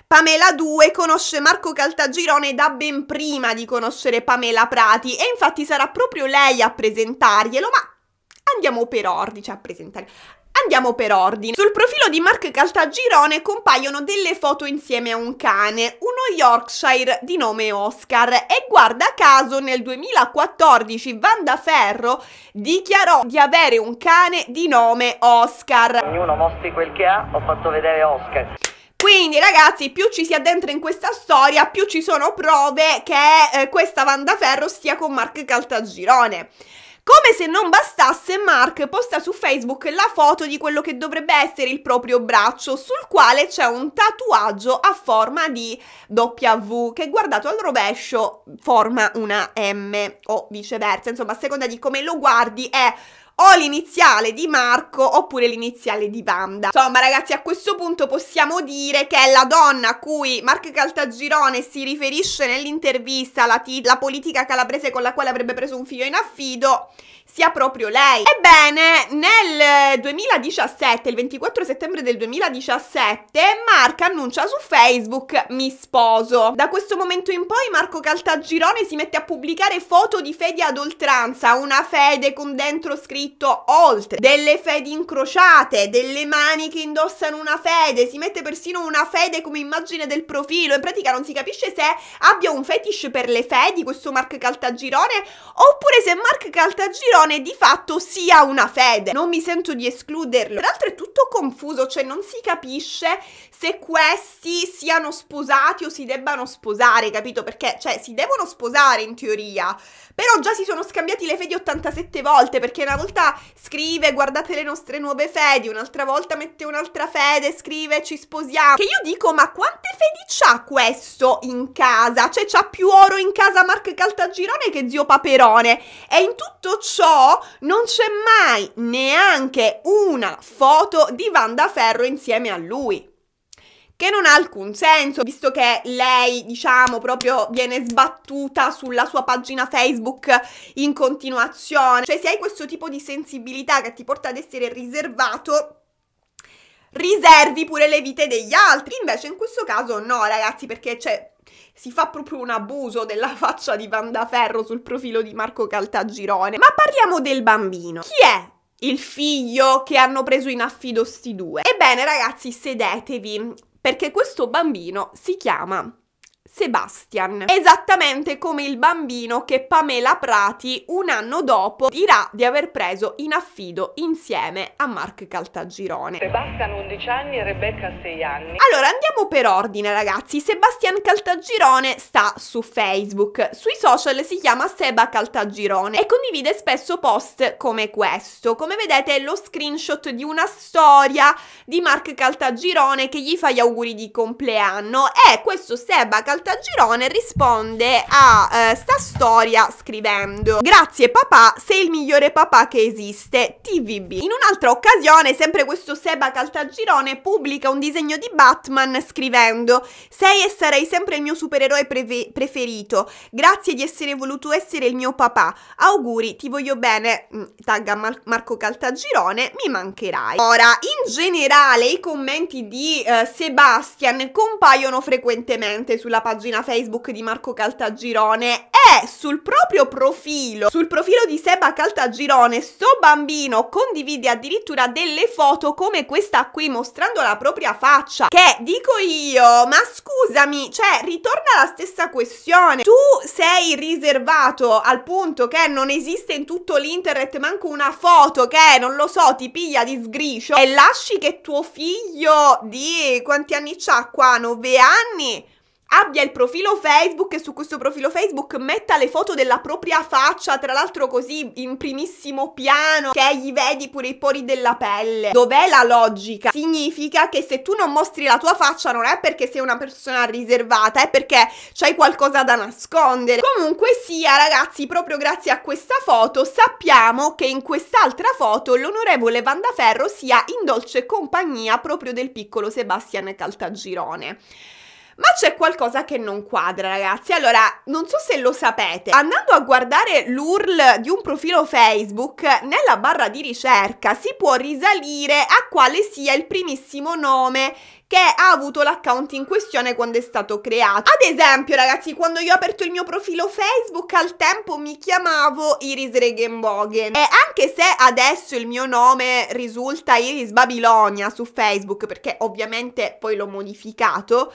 Speaker 1: Pamela 2 conosce Marco Caltagirone da ben prima di conoscere Pamela Prati e infatti sarà proprio lei a presentarglielo, ma andiamo per ordine, cioè a presentare. Andiamo per ordine. Sul profilo di Mark Caltagirone compaiono delle foto insieme a un cane, uno Yorkshire di nome Oscar e guarda caso nel 2014 Vanda Ferro dichiarò di avere un cane di nome Oscar. Ognuno mostri quel che ha, ho fatto vedere Oscar. Quindi ragazzi, più ci si addentra in questa storia, più ci sono prove che eh, questa Vandaferro stia con Mark Caltagirone. Come se non bastasse, Mark posta su Facebook la foto di quello che dovrebbe essere il proprio braccio, sul quale c'è un tatuaggio a forma di W, che guardato al rovescio forma una M o viceversa. Insomma, a seconda di come lo guardi è o l'iniziale di Marco oppure l'iniziale di Wanda. Insomma ragazzi a questo punto possiamo dire che la donna a cui Marco Caltagirone si riferisce nell'intervista, la, la politica calabrese con la quale avrebbe preso un figlio in affido, sia proprio lei. Ebbene, nel 2017, eh, il 24 settembre del 2017, Mark annuncia su Facebook mi sposo. Da questo momento in poi Marco Caltagirone si mette a pubblicare foto di fedi ad oltranza, una fede con dentro scritto oltre, delle fedi incrociate, delle mani che indossano una fede, si mette persino una fede come immagine del profilo, in pratica non si capisce se abbia un fetish per le fedi questo Mark Caltagirone oppure se Mark Caltagirone religione di fatto sia una fede. Non mi sento di escluderlo. Peraltro è tutto confuso, cioè non si capisce se questi siano sposati o si debbano sposare, capito? Perché, cioè, si devono sposare in teoria, però già si sono scambiati le fedi 87 volte, perché una volta scrive guardate le nostre nuove fedi, un'altra volta mette un'altra fede, scrive ci sposiamo. Che io dico, ma quante fedi c'ha questo in casa? Cioè, c'ha più oro in casa Mark Caltagirone che zio Paperone. E in tutto ciò non c'è mai neanche una foto di Vanda Ferro insieme a lui che non ha alcun senso, visto che lei, diciamo, proprio viene sbattuta sulla sua pagina Facebook in continuazione. Cioè, se hai questo tipo di sensibilità che ti porta ad essere riservato, riservi pure le vite degli altri. Invece in questo caso no, ragazzi, perché c'è cioè, si fa proprio un abuso della faccia di Vandaferro sul profilo di Marco Caltagirone. Ma parliamo del bambino. Chi è? Il figlio che hanno preso in affido sti due. Ebbene, ragazzi, sedetevi perché questo bambino si chiama Sebastian, esattamente come il bambino che Pamela Prati un anno dopo dirà di aver preso in affido insieme a Mark Caltagirone. Sebastian
Speaker 2: 11 anni e Rebecca 6 anni.
Speaker 1: Allora andiamo per ordine ragazzi, Sebastian Caltagirone sta su Facebook, sui social si chiama Seba Caltagirone e condivide spesso post come questo. Come vedete è lo screenshot di una storia di Mark Caltagirone che gli fa gli auguri di compleanno e questo Seba Caltagirone Caltagirone risponde a eh, sta storia scrivendo Grazie papà, sei il migliore papà che esiste, TVB. In un'altra occasione, sempre questo Seba Caltagirone pubblica un disegno di Batman scrivendo Sei e sarai sempre il mio supereroe pre preferito, grazie di essere voluto essere il mio papà, auguri, ti voglio bene, mm, tagga Mar Marco Caltagirone, mi mancherai. Ora, in generale i commenti di eh, Sebastian compaiono frequentemente sulla pagina Facebook di Marco Caltagirone e sul proprio profilo, sul profilo di Seba Caltagirone, sto bambino condivide addirittura delle foto come questa qui mostrando la propria faccia, che dico io, ma scusami, cioè ritorna la stessa questione, tu sei riservato al punto che non esiste in tutto l'internet manco una foto che, non lo so, ti piglia di sgriscio e lasci che tuo figlio di quanti anni c'ha qua? 9 anni? abbia il profilo Facebook e su questo profilo Facebook metta le foto della propria faccia, tra l'altro così in primissimo piano, che gli vedi pure i pori della pelle. Dov'è la logica? Significa che se tu non mostri la tua faccia non è perché sei una persona riservata, è perché c'hai qualcosa da nascondere. Comunque sia, ragazzi, proprio grazie a questa foto sappiamo che in quest'altra foto l'onorevole Vandaferro sia in dolce compagnia proprio del piccolo Sebastian Caltagirone. Ma c'è qualcosa che non quadra, ragazzi. Allora, non so se lo sapete, andando a guardare l'URL di un profilo Facebook, nella barra di ricerca si può risalire a quale sia il primissimo nome che ha avuto l'account in questione quando è stato creato. Ad esempio, ragazzi, quando io ho aperto il mio profilo Facebook, al tempo mi chiamavo Iris Regenbogen. E anche se adesso il mio nome risulta Iris Babilonia su Facebook, perché ovviamente poi l'ho modificato,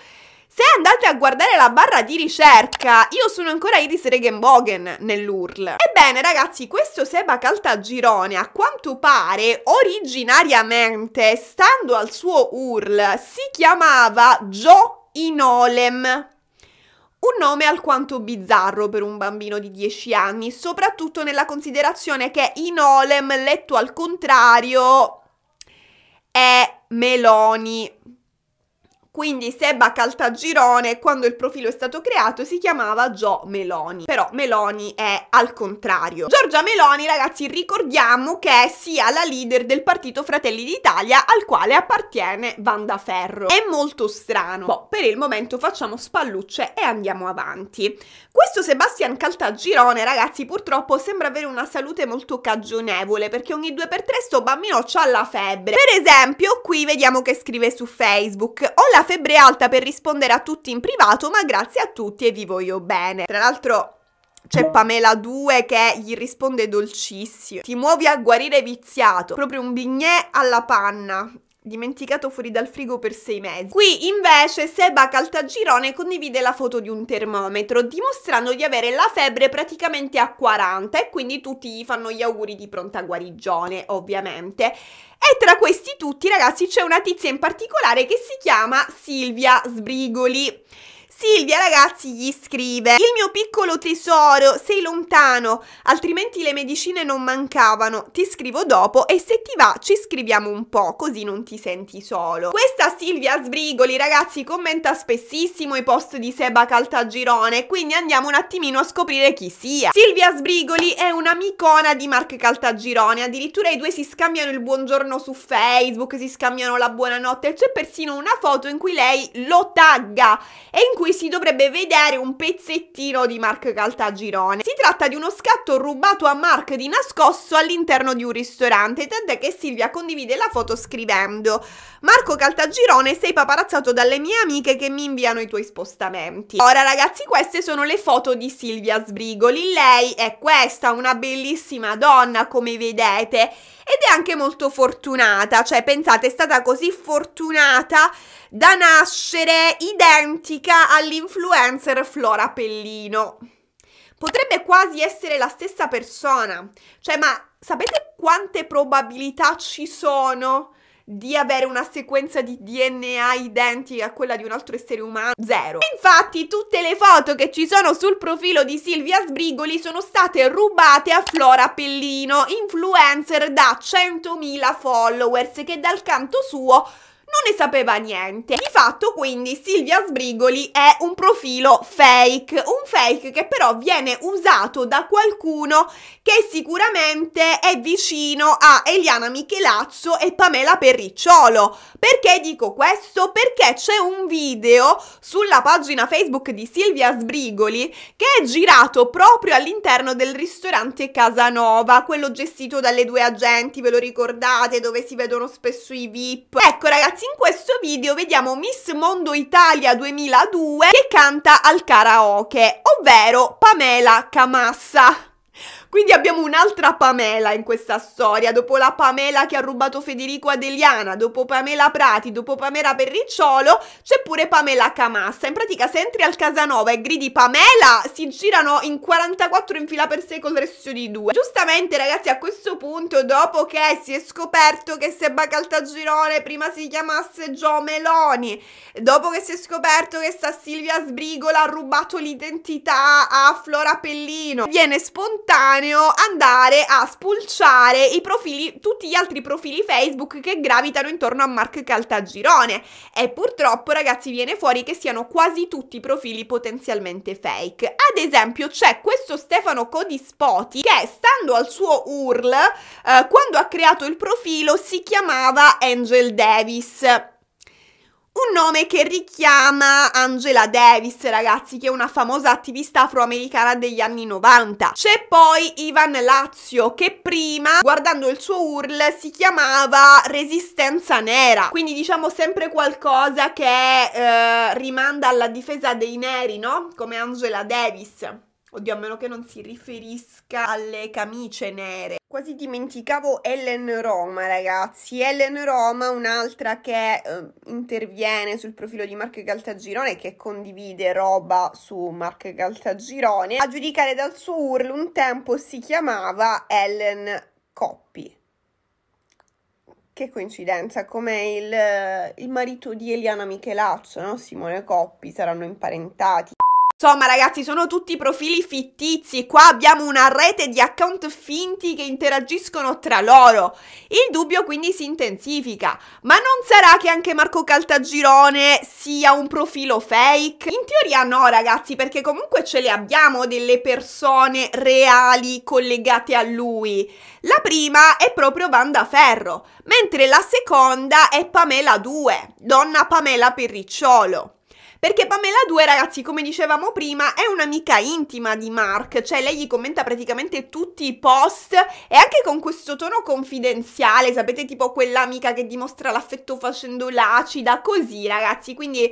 Speaker 1: se andate a guardare la barra di ricerca, io sono ancora Iris Regenbogen nell'URL. Ebbene ragazzi, questo Seba Caltagirone a quanto pare originariamente, stando al suo URL, si chiamava Gio Inolem. Un nome alquanto bizzarro per un bambino di 10 anni, soprattutto nella considerazione che Inolem, letto al contrario, è Meloni. Quindi Seba Caltagirone, quando il profilo è stato creato, si chiamava Gio Meloni. Però Meloni è al contrario. Giorgia Meloni, ragazzi, ricordiamo che è sia la leader del partito Fratelli d'Italia al quale appartiene Vanda Ferro. È molto strano. Boh, per il momento facciamo spallucce e andiamo avanti. Questo Sebastian Caltagirone, ragazzi, purtroppo sembra avere una salute molto cagionevole perché ogni 2x3 sto bambino ha la febbre. Per esempio, qui vediamo che scrive su Facebook: "Ho la la febbre alta per rispondere a tutti in privato, ma grazie a tutti e vivo io bene. Tra l'altro c'è Pamela 2 che gli risponde dolcissimo. Ti muovi a guarire viziato. Proprio un bignè alla panna. Dimenticato fuori dal frigo per sei mesi. Qui invece Seba Caltagirone condivide la foto di un termometro dimostrando di avere la febbre praticamente a 40 e quindi tutti gli fanno gli auguri di pronta guarigione ovviamente. E tra questi tutti, ragazzi, c'è una tizia in particolare che si chiama Silvia Sbrigoli Silvia ragazzi gli scrive Il mio piccolo tesoro, sei lontano, altrimenti le medicine non mancavano, ti scrivo dopo e se ti va ci scriviamo un po', così non ti senti solo. Questa Silvia Sbrigoli ragazzi commenta spessissimo i post di Seba Caltagirone, quindi andiamo un attimino a scoprire chi sia. Silvia Sbrigoli è un'amicona di Mark Caltagirone, addirittura i due si scambiano il buongiorno su Facebook, si scambiano la buonanotte, c'è persino una foto in cui lei lo tagga e in cui cui si dovrebbe vedere un pezzettino di Mark Caltagirone. Si tratta di uno scatto rubato a Mark di nascosto all'interno di un ristorante, tant'è che Silvia condivide la foto scrivendo Marco Caltagirone sei paparazzato dalle mie amiche che mi inviano i tuoi spostamenti. Ora ragazzi queste sono le foto di Silvia Sbrigoli, lei è questa, una bellissima donna come vedete ed è anche molto fortunata, cioè pensate è stata così fortunata da nascere identica all'influencer Flora Pellino. Potrebbe quasi essere la stessa persona, cioè ma sapete quante probabilità ci sono di avere una sequenza di DNA identica a quella di un altro essere umano? Zero. infatti tutte le foto che ci sono sul profilo di Silvia Sbrigoli sono state rubate a Flora Pellino, influencer da 100.000 followers che dal canto suo non ne sapeva niente. Di fatto quindi Silvia Sbrigoli è un profilo fake, un fake che però viene usato da qualcuno che sicuramente è vicino a Eliana Michelazzo e Pamela Perricciolo. Perché dico questo? Perché c'è un video sulla pagina Facebook di Silvia Sbrigoli che è girato proprio all'interno del ristorante Casanova, quello gestito dalle due agenti, ve lo ricordate, dove si vedono spesso i VIP. Ecco ragazzi, ragazzi in questo video vediamo Miss Mondo Italia 2002 che canta al karaoke, ovvero Pamela Camassa. Quindi abbiamo un'altra Pamela in questa storia, dopo la Pamela che ha rubato Federico Adeliana, dopo Pamela Prati, dopo Pamela Perricciolo, c'è pure Pamela Camassa. In pratica se entri al Casanova e gridi Pamela, si girano in 44 in fila per sé col resto di due. Giustamente ragazzi a questo punto, dopo che si è scoperto che Seba Caltagirone prima si chiamasse Gio Meloni, dopo che si è scoperto che sta Silvia Sbrigola ha rubato l'identità a Flora Pellino, viene spontaneo istantaneo andare a spulciare i profili, tutti gli altri profili Facebook che gravitano intorno a Mark Caltagirone e purtroppo ragazzi viene fuori che siano quasi tutti profili potenzialmente fake. Ad esempio c'è questo Stefano Codispoti che stando al suo URL eh, quando ha creato il profilo si chiamava Angel Davis. Un nome che richiama Angela Davis, ragazzi, che è una famosa attivista afroamericana degli anni 90. C'è poi Ivan Lazio, che prima, guardando il suo URL, si chiamava Resistenza Nera. Quindi diciamo sempre qualcosa che eh, rimanda alla difesa dei neri, no? Come Angela Davis. Oddio, a meno che non si riferisca alle camicie nere. Quasi dimenticavo Ellen Roma, ragazzi. Ellen Roma, un'altra che eh, interviene sul profilo di Marco Caltagirone, che condivide roba su Marco Caltagirone. A giudicare dal suo URL, un tempo si chiamava Ellen Coppi. Che coincidenza, come il, il marito di Eliana Michelaccio, no? Simone Coppi, saranno imparentati. Insomma ragazzi sono tutti profili fittizi, qua abbiamo una rete di account finti che interagiscono tra loro. Il dubbio quindi si intensifica, ma non sarà che anche Marco Caltagirone sia un profilo fake? In teoria no ragazzi perché comunque ce le abbiamo delle persone reali collegate a lui. La prima è proprio Vanda Ferro, mentre la seconda è Pamela 2, donna Pamela Perricciolo. Perché Pamela 2, ragazzi, come dicevamo prima, è un'amica intima di Mark, cioè lei gli commenta praticamente tutti i post e anche con questo tono confidenziale, sapete, tipo quell'amica che dimostra l'affetto facendo l'acida, così, ragazzi, quindi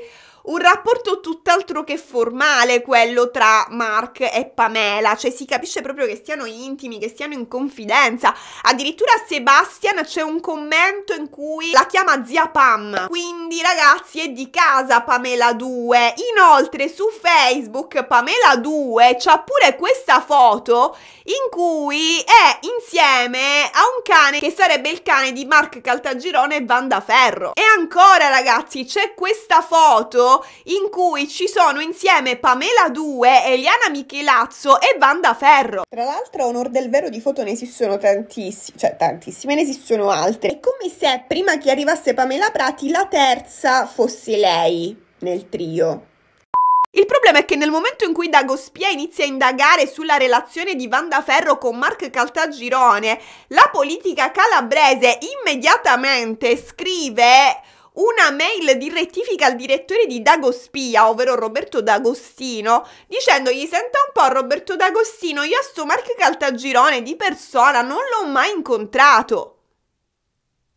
Speaker 1: un rapporto tutt'altro che formale quello tra Mark e Pamela, cioè si capisce proprio che stiano intimi, che stiano in confidenza. Addirittura Sebastian c'è un commento in cui la chiama zia Pam. Quindi ragazzi è di casa Pamela 2. Inoltre su Facebook Pamela 2 c'ha pure questa foto in cui è insieme a un cane che sarebbe il cane di Mark Caltagirone e Vanda Ferro. E ancora ragazzi c'è questa foto in cui ci sono insieme Pamela 2, Eliana Michelazzo e Vanda Ferro. Tra l'altro, a onor del vero di foto ne esistono tantissime, cioè tantissime, ne esistono altre. È come se prima che arrivasse Pamela Prati la terza fosse lei nel trio. Il problema è che nel momento in cui Dago Spia inizia a indagare sulla relazione di Vanda Ferro con Mark Caltagirone, la politica calabrese immediatamente scrive una mail di rettifica al direttore di Dagospia, ovvero Roberto D'Agostino, dicendogli senta un po' Roberto D'Agostino, io a sto Mark Caltagirone di persona non l'ho mai incontrato.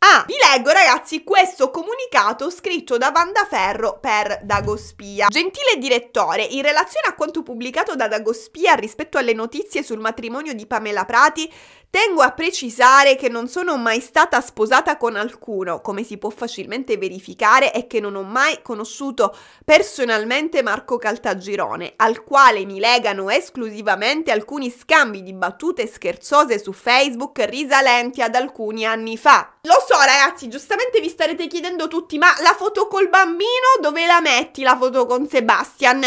Speaker 1: Ah, vi leggo ragazzi questo comunicato scritto da Vandaferro per Dagospia. Gentile direttore, in relazione a quanto pubblicato da Dagospia rispetto alle notizie sul matrimonio di Pamela Prati, Tengo a precisare che non sono mai stata sposata con alcuno, come si può facilmente verificare, e che non ho mai conosciuto personalmente Marco Caltagirone, al quale mi legano esclusivamente alcuni scambi di battute scherzose su Facebook risalenti ad alcuni anni fa. Lo so ragazzi, giustamente vi starete chiedendo tutti, ma la foto col bambino dove la metti la foto con Sebastian?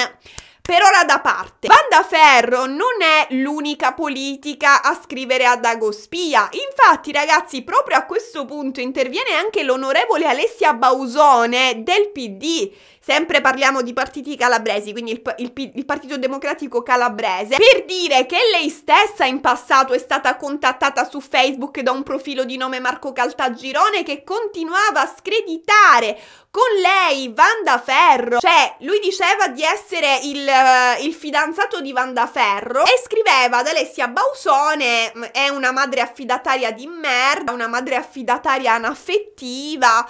Speaker 1: per ora da parte. Vanda Ferro non è l'unica politica a scrivere ad Agospia, infatti ragazzi proprio a questo punto interviene anche l'onorevole Alessia Bausone del PD sempre parliamo di partiti calabresi, quindi il, il, il Partito Democratico Calabrese, per dire che lei stessa in passato è stata contattata su Facebook da un profilo di nome Marco Caltagirone che continuava a screditare con lei Vanda Ferro, cioè lui diceva di essere il, eh, il fidanzato di Vanda Ferro e scriveva ad Alessia Bausone, è una madre affidataria di merda, una madre affidataria anaffettiva,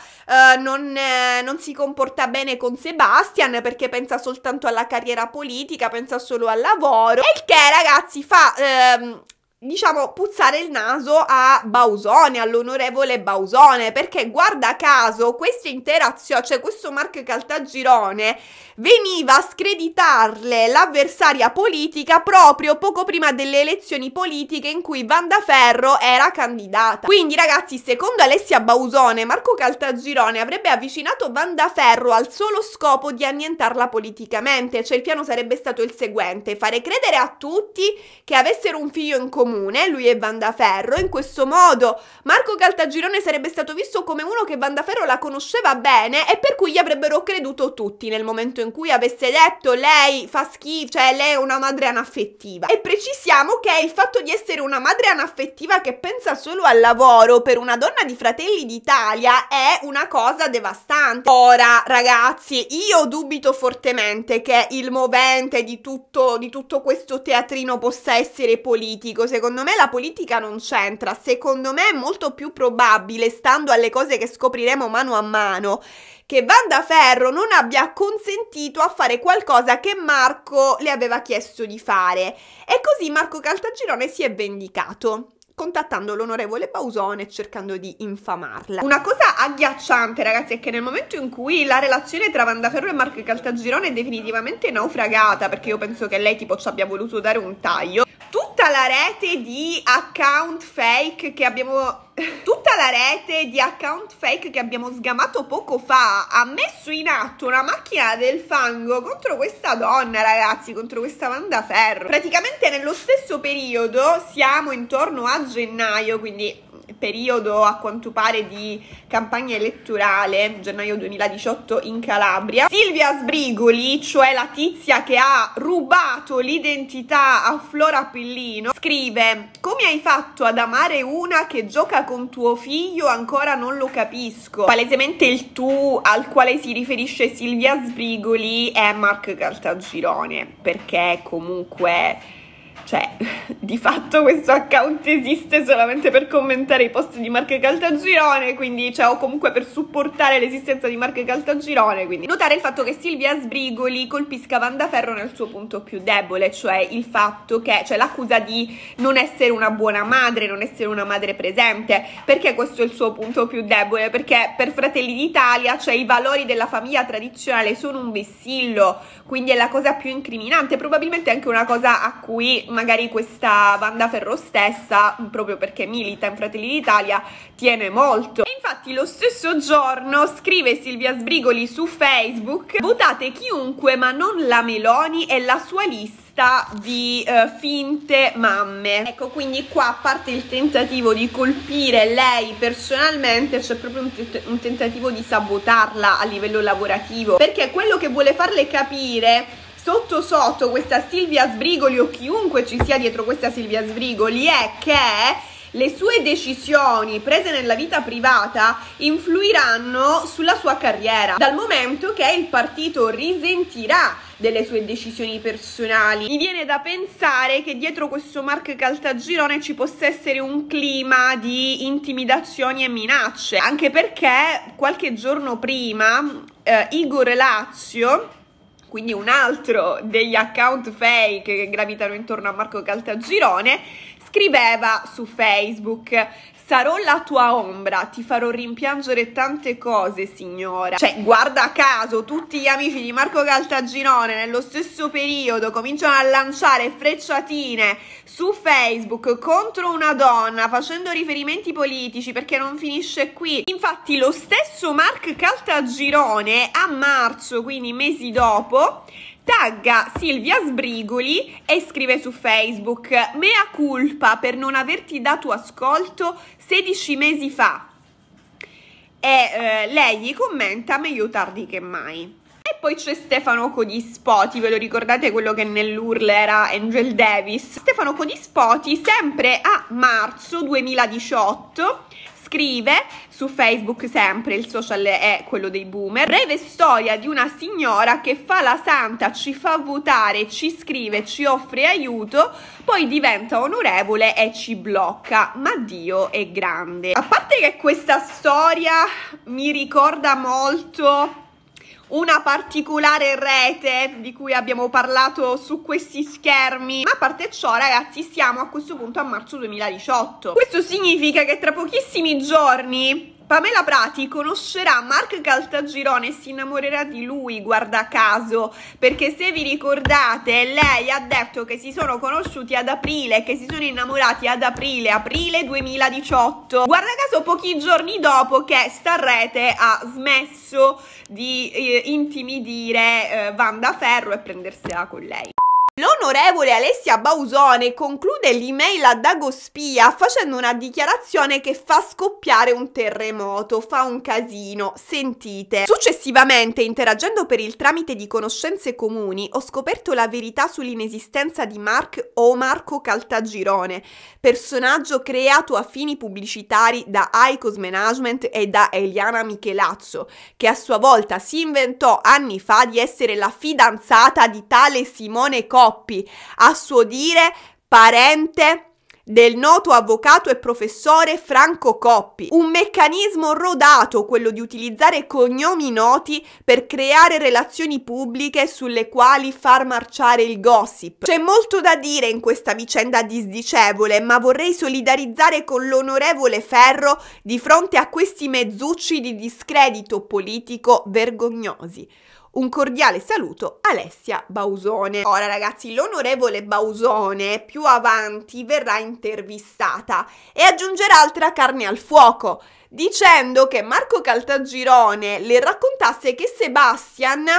Speaker 1: eh, non, eh, non si comporta bene con Sebastian perché pensa soltanto alla carriera politica, pensa solo al lavoro. E il che, ragazzi, fa ehm, diciamo, puzzare il naso a Bausone, all'onorevole Bausone, perché guarda caso questa interazione, cioè questo Marco Caltagirone, veniva a screditarle l'avversaria politica proprio poco prima delle elezioni politiche in cui Vandaferro era candidata. Quindi ragazzi, secondo Alessia Bausone, Marco Caltagirone avrebbe avvicinato Vandaferro al solo scopo di annientarla politicamente, cioè il piano sarebbe stato il seguente, fare credere a tutti che avessero un figlio in comune, comune, lui e Vandaferro, in questo modo Marco Caltagirone sarebbe stato visto come uno che Vandaferro la conosceva bene e per cui gli avrebbero creduto tutti nel momento in cui avesse detto lei fa schifo, cioè lei è una madre anaffettiva. E precisiamo che il fatto di essere una madre anaffettiva che pensa solo al lavoro per una donna di Fratelli d'Italia è una cosa devastante. Ora, ragazzi, io dubito fortemente che il movente di tutto, di tutto questo teatrino possa essere politico. se secondo me la politica non c'entra, secondo me è molto più probabile, stando alle cose che scopriremo mano a mano, che Vanda Ferro non abbia consentito a fare qualcosa che Marco le aveva chiesto di fare. E così Marco Caltagirone si è vendicato contattando l'onorevole Pausone e cercando di infamarla. Una cosa agghiacciante, ragazzi, è che nel momento in cui la relazione tra Vandaferro e Marco Caltagirone è definitivamente naufragata, perché io penso che lei tipo ci abbia voluto dare un taglio, tutta la rete di account fake che abbiamo tutta la rete di account fake che abbiamo sgamato poco fa ha messo in atto una macchina del fango contro questa donna, ragazzi, contro questa Wanda Ferro. Praticamente nello stesso periodo, siamo intorno a gennaio, quindi periodo a quanto pare di campagna elettorale, gennaio 2018 in Calabria. Silvia Sbrigoli, cioè la tizia che ha rubato l'identità a Flora Pillino, scrive: "Come hai fatto ad amare una che gioca con tuo figlio ancora non lo capisco. Palesemente il tu al quale si riferisce Silvia Sbrigoli è Mark Caltagirone, perché comunque cioè, di fatto questo account esiste solamente per commentare i post di Marche Caltagirone, quindi cioè, o comunque per supportare l'esistenza di Marche Caltagirone, quindi notare il fatto che Silvia Sbrigoli colpisca Vandaferro nel suo punto più debole, cioè il fatto che, cioè l'accusa di non essere una buona madre, non essere una madre presente, perché questo è il suo punto più debole? Perché per Fratelli d'Italia, cioè i valori della famiglia tradizionale sono un vessillo, quindi è la cosa più incriminante, probabilmente anche una cosa a cui magari questa Vanda Ferro stessa, proprio perché milita in Fratelli d'Italia, tiene molto. E infatti lo stesso giorno scrive Silvia Sbrigoli su Facebook, votate chiunque ma non la Meloni e la sua lista di eh, finte mamme ecco quindi qua a parte il tentativo di colpire lei personalmente c'è proprio un, un tentativo di sabotarla a livello lavorativo perché quello che vuole farle capire sotto sotto questa Silvia Sbrigoli o chiunque ci sia dietro questa Silvia Sbrigoli è che le sue decisioni prese nella vita privata influiranno sulla sua carriera, dal momento che il partito risentirà delle sue decisioni personali. Mi viene da pensare che dietro questo Mark Caltagirone ci possa essere un clima di intimidazioni e minacce, anche perché qualche giorno prima eh, Igor Lazio quindi un altro degli account fake che gravitano intorno a Marco Caltagirone, scriveva su Facebook Sarò la tua ombra, ti farò rimpiangere tante cose, signora. Cioè, guarda caso, tutti gli amici di Marco Caltagirone nello stesso periodo cominciano a lanciare frecciatine su Facebook contro una donna facendo riferimenti politici perché non finisce qui. Infatti lo stesso Marco Caltagirone a marzo, quindi mesi dopo, tagga Silvia Sbrigoli e scrive su Facebook mea culpa per non averti dato ascolto 16 mesi fa e eh, lei gli commenta meglio tardi che mai e poi c'è Stefano Codispoti, ve lo ricordate quello che nell'URL era Angel Davis? Stefano Codispoti sempre a marzo 2018 scrive su Facebook sempre, il social è quello dei boomer, breve storia di una signora che fa la santa, ci fa votare, ci scrive, ci offre aiuto, poi diventa onorevole e ci blocca, ma Dio è grande. A parte che questa storia mi ricorda molto una particolare rete di cui abbiamo parlato su questi schermi ma a parte ciò ragazzi siamo a questo punto a marzo 2018 questo significa che tra pochissimi giorni Pamela Prati conoscerà Mark Caltagirone e si innamorerà di lui, guarda caso, perché se vi ricordate lei ha detto che si sono conosciuti ad aprile, che si sono innamorati ad aprile, aprile 2018. Guarda caso pochi giorni dopo che Starrete ha smesso di eh, intimidire eh, Vanda Ferro e prendersela con lei. L'onorevole Alessia Bausone conclude l'email a Dagospia facendo una dichiarazione che fa scoppiare un terremoto, fa un casino, sentite. Successivamente, interagendo per il tramite di conoscenze comuni, ho scoperto la verità sull'inesistenza di Mark o Marco Caltagirone, personaggio creato a fini pubblicitari da Icos Management e da Eliana Michelazzo, che a sua volta si inventò anni fa di essere la fidanzata di tale Simone Costa Coppi, a suo dire parente del noto avvocato e professore Franco Coppi. Un meccanismo rodato quello di utilizzare cognomi noti per creare relazioni pubbliche sulle quali far marciare il gossip. C'è molto da dire in questa vicenda disdicevole, ma vorrei solidarizzare con l'onorevole Ferro di fronte a questi mezzucci di discredito politico vergognosi. Un cordiale saluto Alessia Bausone. Ora ragazzi, l'onorevole Bausone più avanti verrà intervistata e aggiungerà altra carne al fuoco dicendo che Marco Caltagirone le raccontasse che Sebastian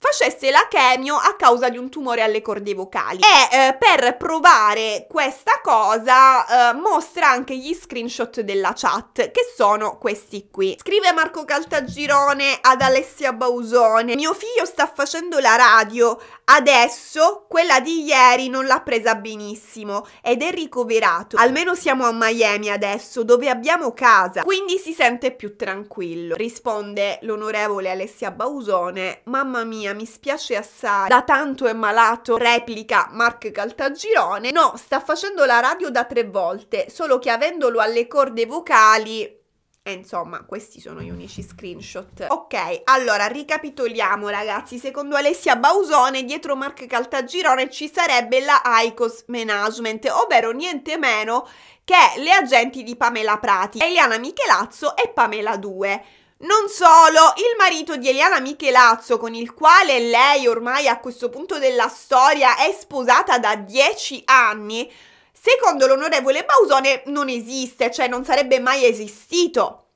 Speaker 1: facesse la chemio a causa di un tumore alle corde vocali. E eh, per provare questa cosa eh, mostra anche gli screenshot della chat, che sono questi qui. Scrive Marco Caltagirone ad Alessia Bausone, mio figlio sta facendo la radio, adesso quella di ieri non l'ha presa benissimo ed è ricoverato. Almeno siamo a Miami adesso, dove abbiamo casa, quindi si sente più tranquillo. Risponde l'onorevole Alessia Bausone, mamma mia, mia, mi spiace assai, da tanto è malato, replica Mark Caltagirone. No, sta facendo la radio da tre volte, solo che avendolo alle corde vocali e eh, insomma, questi sono gli unici screenshot. Ok, allora ricapitoliamo ragazzi. Secondo Alessia Bausone, dietro Mark Caltagirone ci sarebbe la Icos Management, ovvero niente meno che le agenti di Pamela Prati, Eliana Michelazzo e Pamela 2. Non solo, il marito di Eliana Michelazzo, con il quale lei ormai a questo punto della storia è sposata da 10 anni, secondo l'onorevole Bausone non esiste, cioè non sarebbe mai esistito.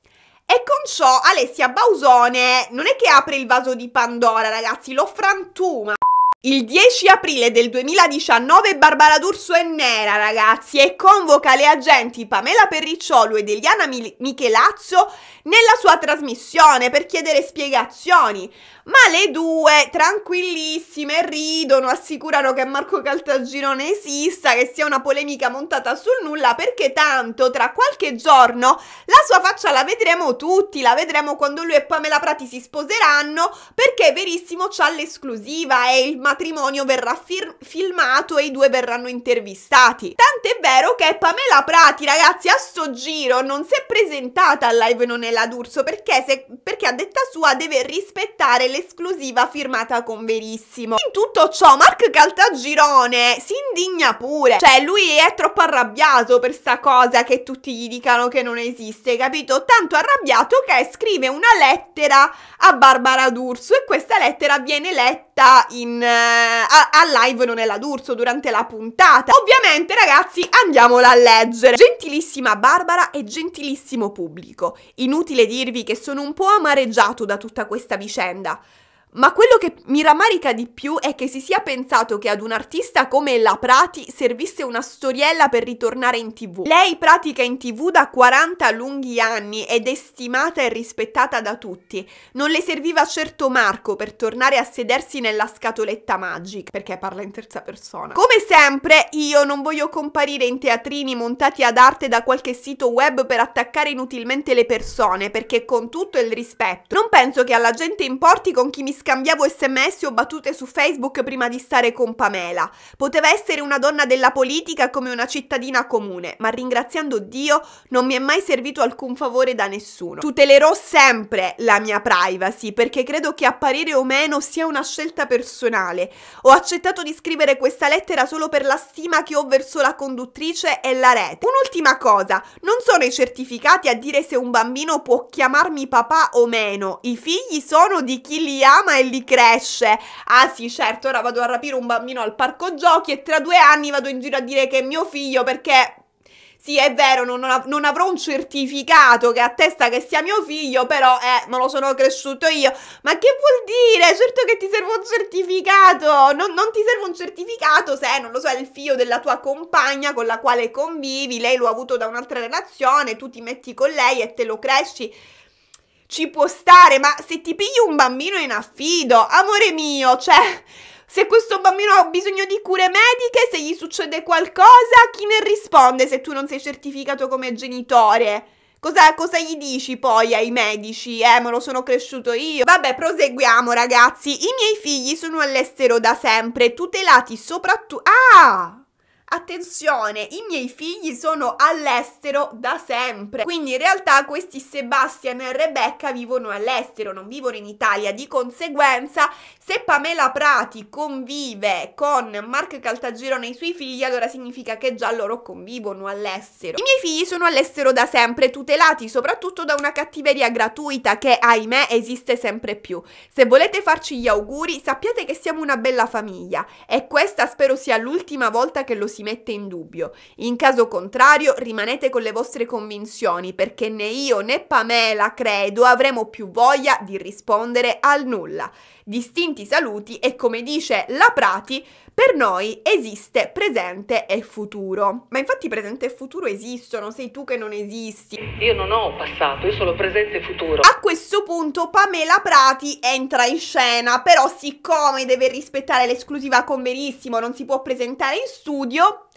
Speaker 1: E con ciò Alessia Bausone non è che apre il vaso di Pandora, ragazzi, lo frantuma il 10 aprile del 2019 Barbara D'Urso è nera, ragazzi, e convoca le agenti Pamela Perricciolo ed Eliana Mil- Michelazzo nella sua trasmissione per chiedere spiegazioni. Ma le due, tranquillissime, ridono, assicurano che Marco Caltagirone esista, che sia una polemica montata sul nulla, perché tanto tra qualche giorno la sua faccia la vedremo tutti, la vedremo quando lui e Pamela Prati si sposeranno, perché Verissimo c'ha l'esclusiva e il matrimonio verrà fir- filmato e i due verranno intervistati. Tant'è vero che Pamela Prati, ragazzi, a sto giro non si è presentata al live Nonella D'Urso perché, se, perché a detta sua deve rispettare le dell'esclusiva firmata con Verissimo. In tutto ciò Mark Caltagirone si indigna pure, cioè lui è troppo arrabbiato per sta cosa che tutti gli dicano che non esiste, capito? Tanto arrabbiato che scrive una lettera a Barbara D'Urso e questa lettera viene letta diretta in, uh, a, a, live Nonella D'Urso durante la puntata. Ovviamente ragazzi andiamola a leggere. Gentilissima Barbara e gentilissimo pubblico, inutile dirvi che sono un po' amareggiato da tutta questa vicenda. Ma quello che mi rammarica di più è che si sia pensato che ad un artista come la Prati servisse una storiella per ritornare in tv. Lei pratica in tv da 40 lunghi anni ed è stimata e rispettata da tutti. Non le serviva certo Marco per tornare a sedersi nella scatoletta magica, perché parla in terza persona. Come sempre, io non voglio comparire in teatrini montati ad arte da qualche sito web per attaccare inutilmente le persone, perché con tutto il rispetto, non penso che alla gente importi con chi mi scrive scambiavo sms o battute su Facebook prima di stare con Pamela. Poteva essere una donna della politica come una cittadina comune, ma ringraziando Dio non mi è mai servito alcun favore da nessuno. Tutelerò sempre la mia privacy perché credo che apparire o meno sia una scelta personale. Ho accettato di scrivere questa lettera solo per la stima che ho verso la conduttrice e la rete. Un'ultima cosa, non sono i certificati a dire se un bambino può chiamarmi papà o meno. I figli sono di chi li ama e lì cresce. Ah sì, certo, ora vado a rapire un bambino al parco giochi e tra due anni vado in giro a dire che è mio figlio perché... Sì, è vero, non, av non avrò un certificato che attesta che sia mio figlio, però eh, me lo sono cresciuto io. Ma che vuol dire? Certo che ti serve un certificato! Non, non ti serve un certificato se, non lo so, è il figlio della tua compagna con la quale convivi, lei lo avuto da un'altra relazione, tu ti metti con lei e te lo cresci ci può stare, ma se ti pigli un bambino in affido, amore mio, cioè se questo bambino ha bisogno di cure mediche, se gli succede qualcosa, chi ne risponde se tu non sei certificato come genitore? Cosa, cosa, gli dici poi ai medici? Eh, me lo sono cresciuto io. Vabbè, proseguiamo, ragazzi. I miei figli sono all'estero da sempre, tutelati soprattutto. Ah! Attenzione, i miei figli sono all'estero da sempre, quindi in realtà questi Sebastian e Rebecca vivono all'estero, non vivono in Italia, di conseguenza se Pamela Prati convive con Mark Caltagirone e i suoi figli, allora significa che già loro convivono all'estero. I miei figli sono all'estero da sempre, tutelati soprattutto da una cattiveria gratuita che, ahimè, esiste sempre più. Se volete farci gli auguri, sappiate che siamo una bella famiglia e questa spero sia l'ultima volta che lo si mette in dubbio. In caso contrario, rimanete con le vostre convinzioni perché né io né Pamela, credo, avremo più voglia di rispondere al nulla distinti saluti e come dice la Prati, per noi esiste presente e futuro. Ma infatti presente e futuro esistono, sei tu che non esisti. Io non ho
Speaker 2: passato, io sono presente
Speaker 1: e futuro. A questo punto Pamela Prati entra in scena, però siccome deve rispettare l'esclusiva con Verissimo, non si può presentare in studio,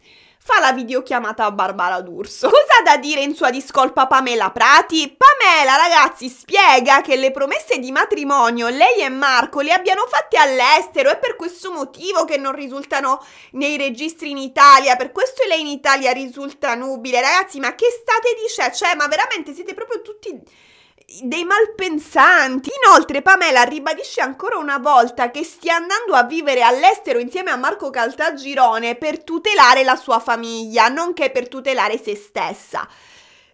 Speaker 1: fa la videochiamata a Barbara D'Urso. Cosa da dire in sua discolpa Pamela Prati? Pamela, ragazzi, spiega che le promesse di matrimonio lei e Marco le abbiano fatte all'estero, è per questo motivo che non risultano nei registri in Italia, per questo lei in Italia risulta nubile. Ragazzi, ma che state dicendo? Cioè, cioè, ma veramente siete proprio tutti dei malpensanti. Inoltre Pamela ribadisce ancora una volta che stia andando a vivere all'estero insieme a Marco Caltagirone per tutelare la sua famiglia, nonché per tutelare se stessa.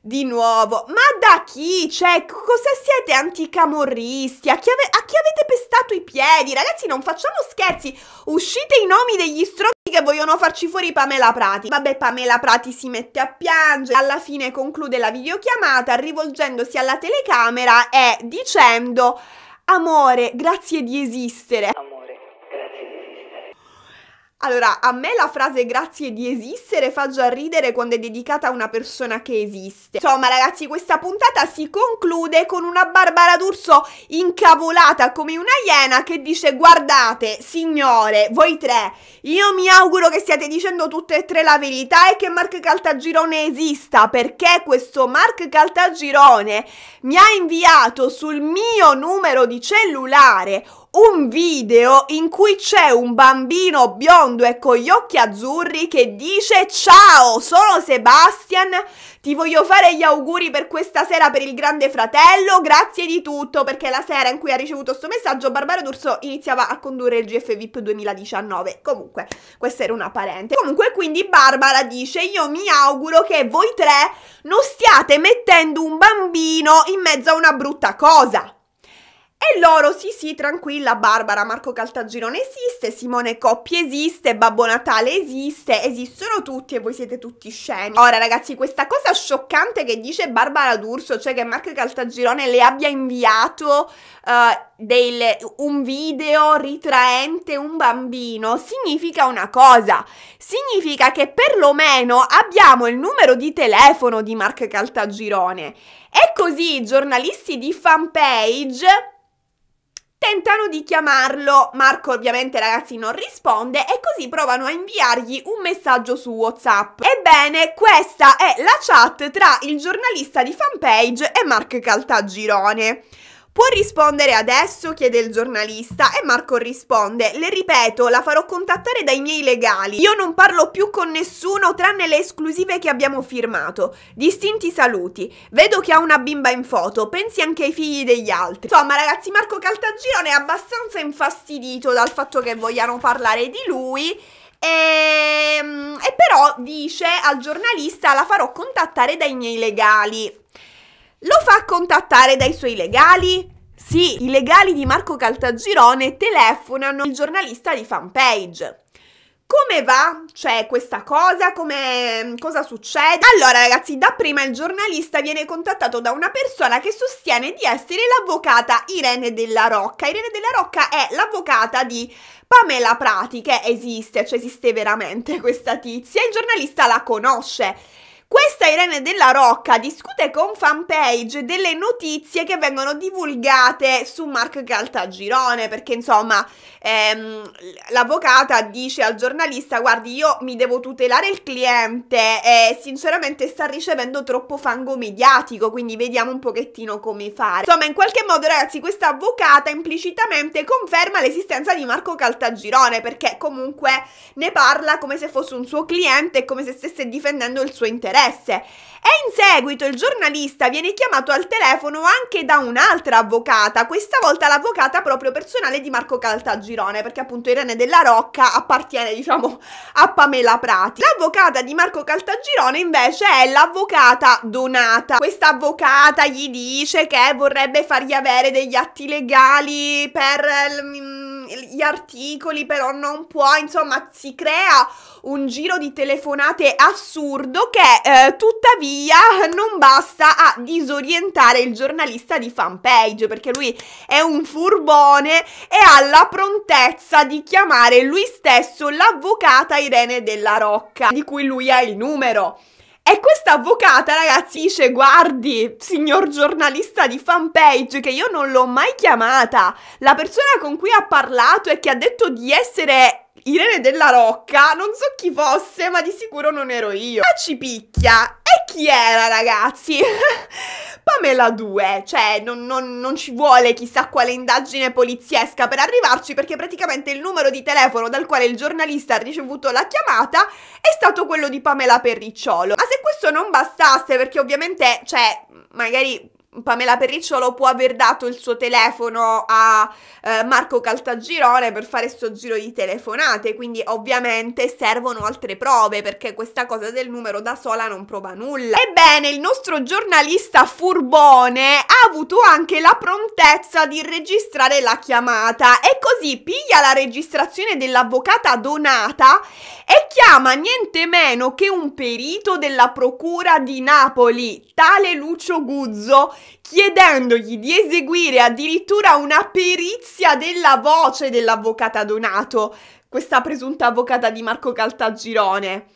Speaker 1: Di nuovo, ma da chi? Cioè, cosa siete anticamorristi? A chi, ave- a chi avete pestato i piedi? Ragazzi, non facciamo scherzi. Uscite i nomi degli stronzi che vogliono farci fuori Pamela Prati. Vabbè, Pamela Prati si mette a piangere, alla fine conclude la videochiamata rivolgendosi alla telecamera e dicendo Amore, grazie di esistere. Amore. Allora, a me la frase grazie di esistere fa già ridere quando è dedicata a una persona che esiste. Insomma, ragazzi, questa puntata si conclude con una Barbara D'Urso incavolata come una iena che dice guardate, signore, voi tre, io mi auguro che stiate dicendo tutte e tre la verità e che Mark Caltagirone esista, perché questo Mark Caltagirone mi ha inviato sul mio numero di cellulare un video in cui c'è un bambino biondo e con gli occhi azzurri che dice ciao, sono Sebastian, ti voglio fare gli auguri per questa sera per il grande fratello, grazie di tutto perché la sera in cui ha ricevuto questo messaggio Barbara D'Urso iniziava a condurre il GF VIP 2019, comunque questa era una parente. Comunque quindi Barbara dice io mi auguro che voi tre non stiate mettendo un bambino in mezzo a una brutta cosa. E loro, sì sì, tranquilla, Barbara, Marco Caltagirone esiste, Simone Coppi esiste, Babbo Natale esiste, esistono tutti e voi siete tutti scemi. Ora ragazzi, questa cosa scioccante che dice Barbara D'Urso, cioè che Marco Caltagirone le abbia inviato uh, del, un video ritraente un bambino, significa una cosa, significa che perlomeno abbiamo il numero di telefono di Marco Caltagirone. E così i giornalisti di fanpage Tentano di chiamarlo, Marco ovviamente ragazzi non risponde e così provano a inviargli un messaggio su Whatsapp. Ebbene, questa è la chat tra il giornalista di fanpage e Mark Caltagirone. Può rispondere adesso? chiede il giornalista e Marco risponde Le ripeto, la farò contattare dai miei legali. Io non parlo più con nessuno tranne le esclusive che abbiamo firmato. Distinti saluti. Vedo che ha una bimba in foto, pensi anche ai figli degli altri. Insomma ragazzi, Marco Caltagirone è abbastanza infastidito dal fatto che vogliano parlare di lui e, ehm, e però dice al giornalista la farò contattare dai miei legali. Lo fa contattare dai suoi legali? Sì, i legali di Marco Caltagirone telefonano il giornalista di fanpage. Come va? Cioè, questa cosa? Come, cosa succede? Allora, ragazzi, dapprima il giornalista viene contattato da una persona che sostiene di essere l'avvocata Irene Della Rocca. Irene Della Rocca è l'avvocata di Pamela Prati, che esiste, cioè esiste veramente questa tizia. Il giornalista la conosce questa Irene della Rocca discute con fanpage delle notizie che vengono divulgate su Mark Caltagirone, perché insomma ehm, l'avvocata dice al giornalista guardi io mi devo tutelare il cliente e sinceramente sta ricevendo troppo fango mediatico, quindi vediamo un pochettino come fare. Insomma in qualche modo ragazzi questa avvocata implicitamente conferma l'esistenza di Marco Caltagirone perché comunque ne parla come se fosse un suo cliente e come se stesse difendendo il suo interesse interesse. E in seguito il giornalista viene chiamato al telefono anche da un'altra avvocata, questa volta l'avvocata proprio personale di Marco Caltagirone, perché appunto Irene della Rocca appartiene, diciamo, a Pamela Prati. L'avvocata di Marco Caltagirone invece è l'avvocata Donata. Questa avvocata gli dice che vorrebbe fargli avere degli atti legali per mm, gli articoli, però non può, insomma, si crea un giro di telefonate assurdo che eh, tuttavia non basta a disorientare il giornalista di fanpage perché lui è un furbone e ha la prontezza di chiamare lui stesso l'avvocata Irene della Rocca di cui lui ha il numero. E questa avvocata, ragazzi, dice: Guardi, signor giornalista di fanpage, che io non l'ho mai chiamata. La persona con cui ha parlato e che ha detto di essere Irene della Rocca, non so chi fosse, ma di sicuro non ero io. Ma ah, ci picchia! E chi era, ragazzi? Pamela 2, cioè non, non, non, ci vuole chissà quale indagine poliziesca per arrivarci perché praticamente il numero di telefono dal quale il giornalista ha ricevuto la chiamata è stato quello di Pamela Perricciolo. Ma se questo non bastasse perché ovviamente, cioè, magari Pamela Perricciolo può aver dato il suo telefono a eh, Marco Caltagirone per fare questo giro di telefonate, quindi ovviamente servono altre prove perché questa cosa del numero da sola non prova nulla. Ebbene, il nostro giornalista furbone ha avuto anche la prontezza di registrare la chiamata e così piglia la registrazione dell'avvocata Donata e chiama niente meno che un perito della procura di Napoli, tale Lucio Guzzo, chiedendogli di eseguire addirittura una perizia della voce dell'avvocata Donato, questa presunta avvocata di Marco Caltagirone.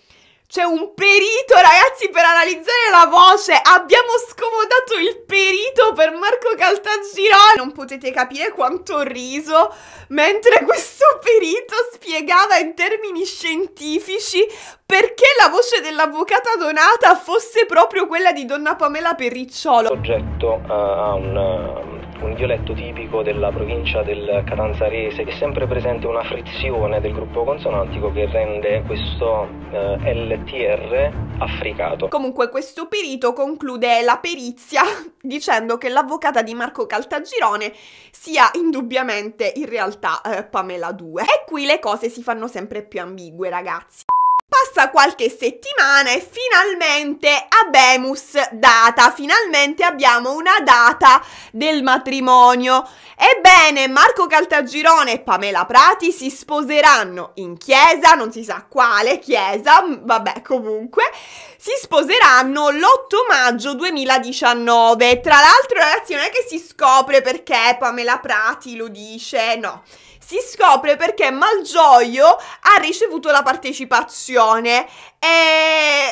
Speaker 1: C'è un perito, ragazzi, per analizzare la voce. Abbiamo scomodato il perito per Marco Caltagirone. Non potete capire quanto ho riso mentre questo perito spiegava in termini scientifici perché la voce dell'avvocata Donata fosse proprio quella di donna Pamela Perricciolo. Soggetto eh, a un ehm,
Speaker 2: Esatto, un dialetto tipico della provincia del Catanzarese. È sempre presente una frizione del gruppo consonantico che rende questo eh, LTR affricato.
Speaker 1: Comunque questo perito conclude la perizia dicendo che l'avvocata di Marco Caltagirone sia indubbiamente in realtà eh, Pamela 2. E qui le cose si fanno sempre più ambigue, ragazzi. Passa qualche settimana e finalmente abemus data, finalmente abbiamo una data del matrimonio. Ebbene, Marco Caltagirone e Pamela Prati si sposeranno in chiesa, non si sa quale chiesa, vabbè comunque, si sposeranno l'8 maggio 2019. Tra l'altro ragazzi non è che si scopre perché Pamela Prati lo dice, no si scopre perché Malgioio ha ricevuto la partecipazione e...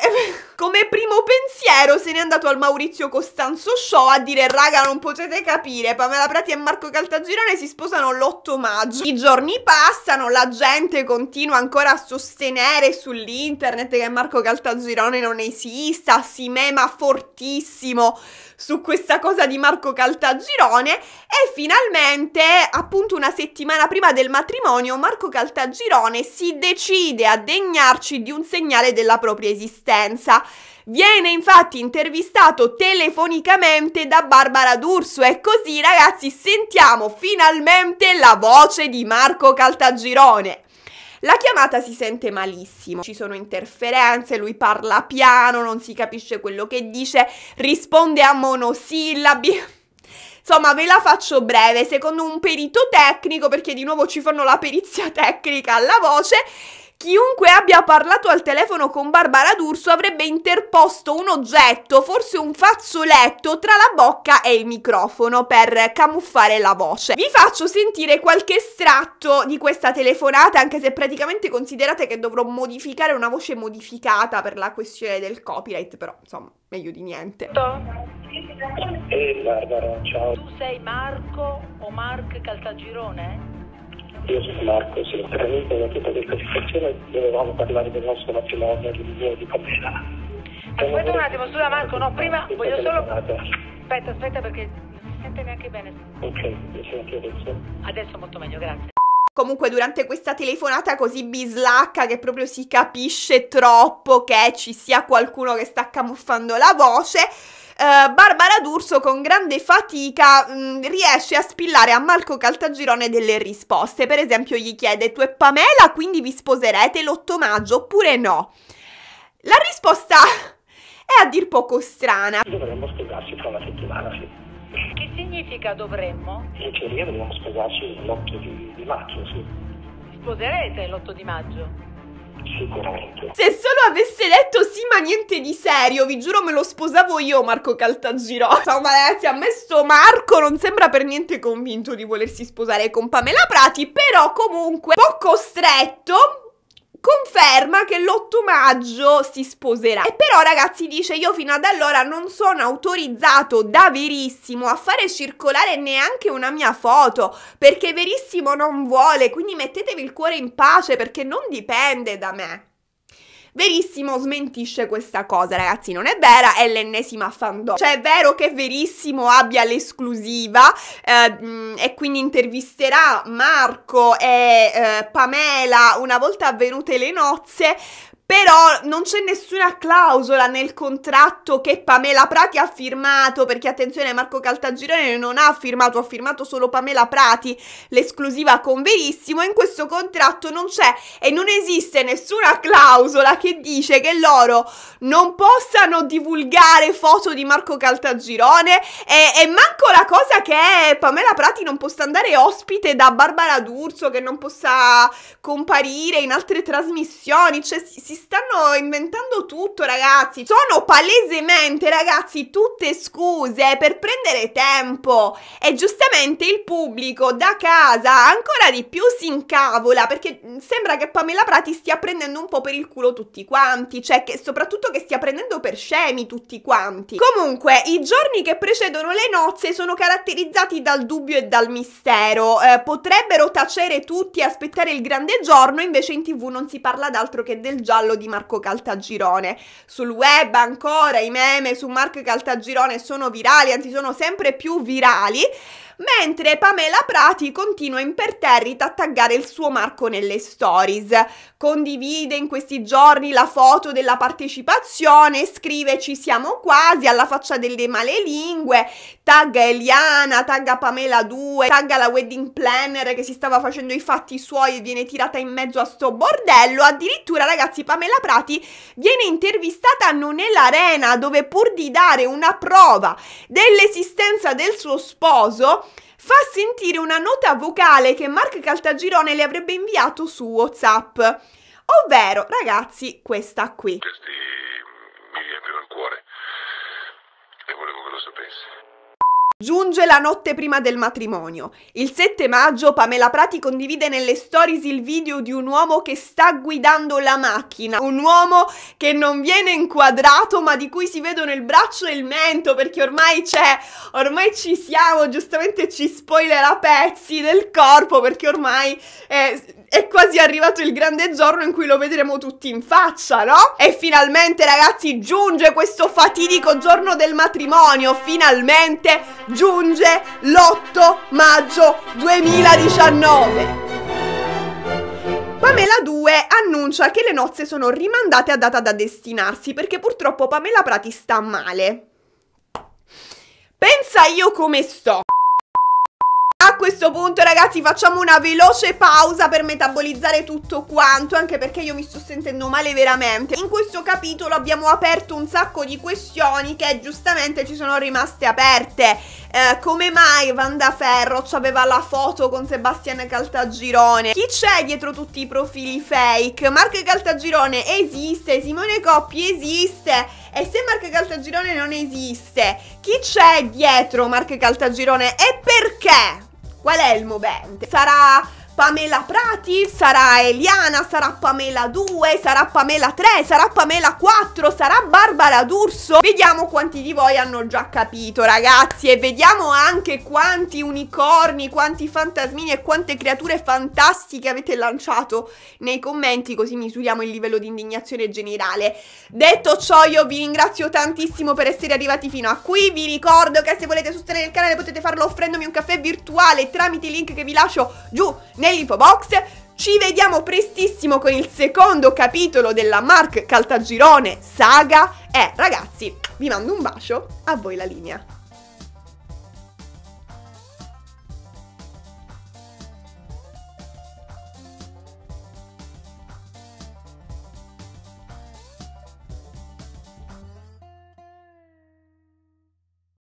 Speaker 1: Eh, come primo pensiero se n'è andato al Maurizio Costanzo Show a dire raga non potete capire Pamela Prati e Marco Caltagirone si sposano l'8 maggio I giorni passano, la gente continua ancora a sostenere sull'internet che Marco Caltagirone non esista Si mema fortissimo su questa cosa di Marco Caltagirone E finalmente appunto una settimana prima del matrimonio Marco Caltagirone si decide a degnarci di un segnale della propria esistenza. Viene infatti intervistato telefonicamente da Barbara D'Urso e così ragazzi sentiamo finalmente la voce di Marco Caltagirone. La chiamata si sente malissimo, ci sono interferenze, lui parla piano, non si capisce quello che dice, risponde a monosillabi. Insomma, ve la faccio breve, secondo un perito tecnico, perché di nuovo ci fanno la perizia tecnica alla voce, Chiunque abbia parlato al telefono con Barbara D'Urso avrebbe interposto un oggetto, forse un fazzoletto, tra la bocca e il microfono per camuffare la voce. Vi faccio sentire qualche estratto di questa telefonata, anche se praticamente considerate che dovrò modificare una voce modificata per la questione del copyright, però insomma, meglio di niente. Ehi hey Barbara, ciao. Tu
Speaker 2: sei Marco o Mark Caltagirone?
Speaker 1: Io sono Marco, sì, veramente
Speaker 2: da tutta questa situazione dovevamo parlare del nostro matrimonio, di mio di Pamela.
Speaker 1: Aspetta un attimo, scusa Marco, no, prima voglio solo... Aspetta,
Speaker 2: aspetta perché non si sente neanche bene. Ok, mi senti adesso? Adesso molto meglio, grazie.
Speaker 1: Comunque durante questa telefonata così bislacca che proprio si capisce troppo che ci sia qualcuno che sta camuffando la voce, eh, Barbara D'Urso con grande fatica mh, mm, riesce a spillare a Marco Caltagirone delle risposte. Per esempio gli chiede tu e Pamela quindi vi sposerete l'8 maggio oppure no? La risposta è a dir poco strana. Dovremmo sposarci fra una settimana, sì. Che
Speaker 2: significa dovremmo?
Speaker 1: In teoria dovremmo sposarci l'8 di, di maggio, sì.
Speaker 2: sposerete l'8 di maggio? sicuramente. Se
Speaker 1: solo avesse detto sì ma niente di serio, vi giuro me lo sposavo io Marco Caltagirò. Insomma ragazzi, a me sto Marco non sembra per niente convinto di volersi sposare con Pamela Prati, però comunque poco stretto conferma che l'8 maggio si sposerà. E però ragazzi dice io fino ad allora non sono autorizzato da Verissimo a fare circolare neanche una mia foto perché Verissimo non vuole, quindi mettetevi il cuore in pace perché non dipende da me. Verissimo smentisce questa cosa, ragazzi, non è vera, è l'ennesima fandom. Cioè è vero che Verissimo abbia l'esclusiva eh, mm, e quindi intervisterà Marco e eh, Pamela una volta avvenute le nozze, però non c'è nessuna clausola nel contratto che Pamela Prati ha firmato, perché attenzione Marco Caltagirone non ha firmato, ha firmato solo Pamela Prati, l'esclusiva con Verissimo, in questo contratto non c'è e non esiste nessuna clausola che dice che loro non possano divulgare foto di Marco Caltagirone e, e manco la cosa che Pamela Prati non possa andare ospite da Barbara D'Urso, che non possa comparire in altre trasmissioni, cioè si stanno inventando tutto, ragazzi. Sono palesemente, ragazzi, tutte scuse per prendere tempo. E giustamente il pubblico da casa ancora di più si incavola perché mm, sembra che Pamela Prati stia prendendo un po' per il culo tutti quanti. Cioè, che soprattutto che stia prendendo per scemi tutti quanti. Comunque, i giorni che precedono le nozze sono caratterizzati dal dubbio e dal mistero. Eh, potrebbero tacere tutti e aspettare il grande giorno, invece in tv non si parla d'altro che del giallo cavallo di Marco Caltagirone. Sul web ancora i meme su Marco Caltagirone sono virali, anzi sono sempre più virali mentre Pamela Prati continua imperterrita a taggare il suo marco nelle stories. Condivide in questi giorni la foto della partecipazione, scrive ci siamo quasi alla faccia delle male lingue, tagga Eliana, tagga Pamela 2, tagga la wedding planner che si stava facendo i fatti suoi e viene tirata in mezzo a sto bordello. Addirittura ragazzi Pamela Prati viene intervistata non nell'arena dove pur di dare una prova dell'esistenza del suo sposo fa sentire una nota vocale che Mark Caltagirone le avrebbe inviato su WhatsApp. Ovvero, ragazzi, questa qui. Questi
Speaker 2: mi riempiono il cuore
Speaker 1: e volevo che lo sapessi. Giunge la notte prima del matrimonio. Il 7 maggio Pamela Prati condivide nelle stories il video di un uomo che sta guidando la macchina. Un uomo che non viene inquadrato ma di cui si vedono il braccio e il mento perché ormai c'è, ormai ci siamo, giustamente ci spoilerà pezzi del corpo perché ormai... Eh, è quasi arrivato il grande giorno in cui lo vedremo tutti in faccia, no? E finalmente ragazzi giunge questo fatidico giorno del matrimonio, finalmente giunge l'8 maggio 2019. Pamela 2 annuncia che le nozze sono rimandate a data da destinarsi perché purtroppo Pamela Prati sta male. Pensa io come sto a questo punto ragazzi facciamo una veloce pausa per metabolizzare tutto quanto Anche perché io mi sto sentendo male veramente In questo capitolo abbiamo aperto un sacco di questioni che giustamente ci sono rimaste aperte eh, Come mai Vanda Ferro aveva la foto con Sebastian Caltagirone? Chi c'è dietro tutti i profili fake? Marco Caltagirone esiste, Simone Coppi esiste e se Marco Caltagirone non esiste, chi c'è dietro Marco Caltagirone e perché? Qual è il movente? Sarà Pamela Prati, sarà Eliana, sarà Pamela 2, sarà Pamela 3, sarà Pamela 4, sarà Barbara D'Urso. Vediamo quanti di voi hanno già capito, ragazzi, e vediamo anche quanti unicorni, quanti fantasmini e quante creature fantastiche avete lanciato nei commenti, così misuriamo il livello di indignazione generale. Detto ciò, io vi ringrazio tantissimo per essere arrivati fino a qui. Vi ricordo che se volete sostenere il canale potete farlo offrendomi un caffè virtuale tramite i link che vi lascio giù nel nell'info box. Ci vediamo prestissimo con il secondo capitolo della Mark Caltagirone saga. E ragazzi, vi mando un bacio, a voi la linea.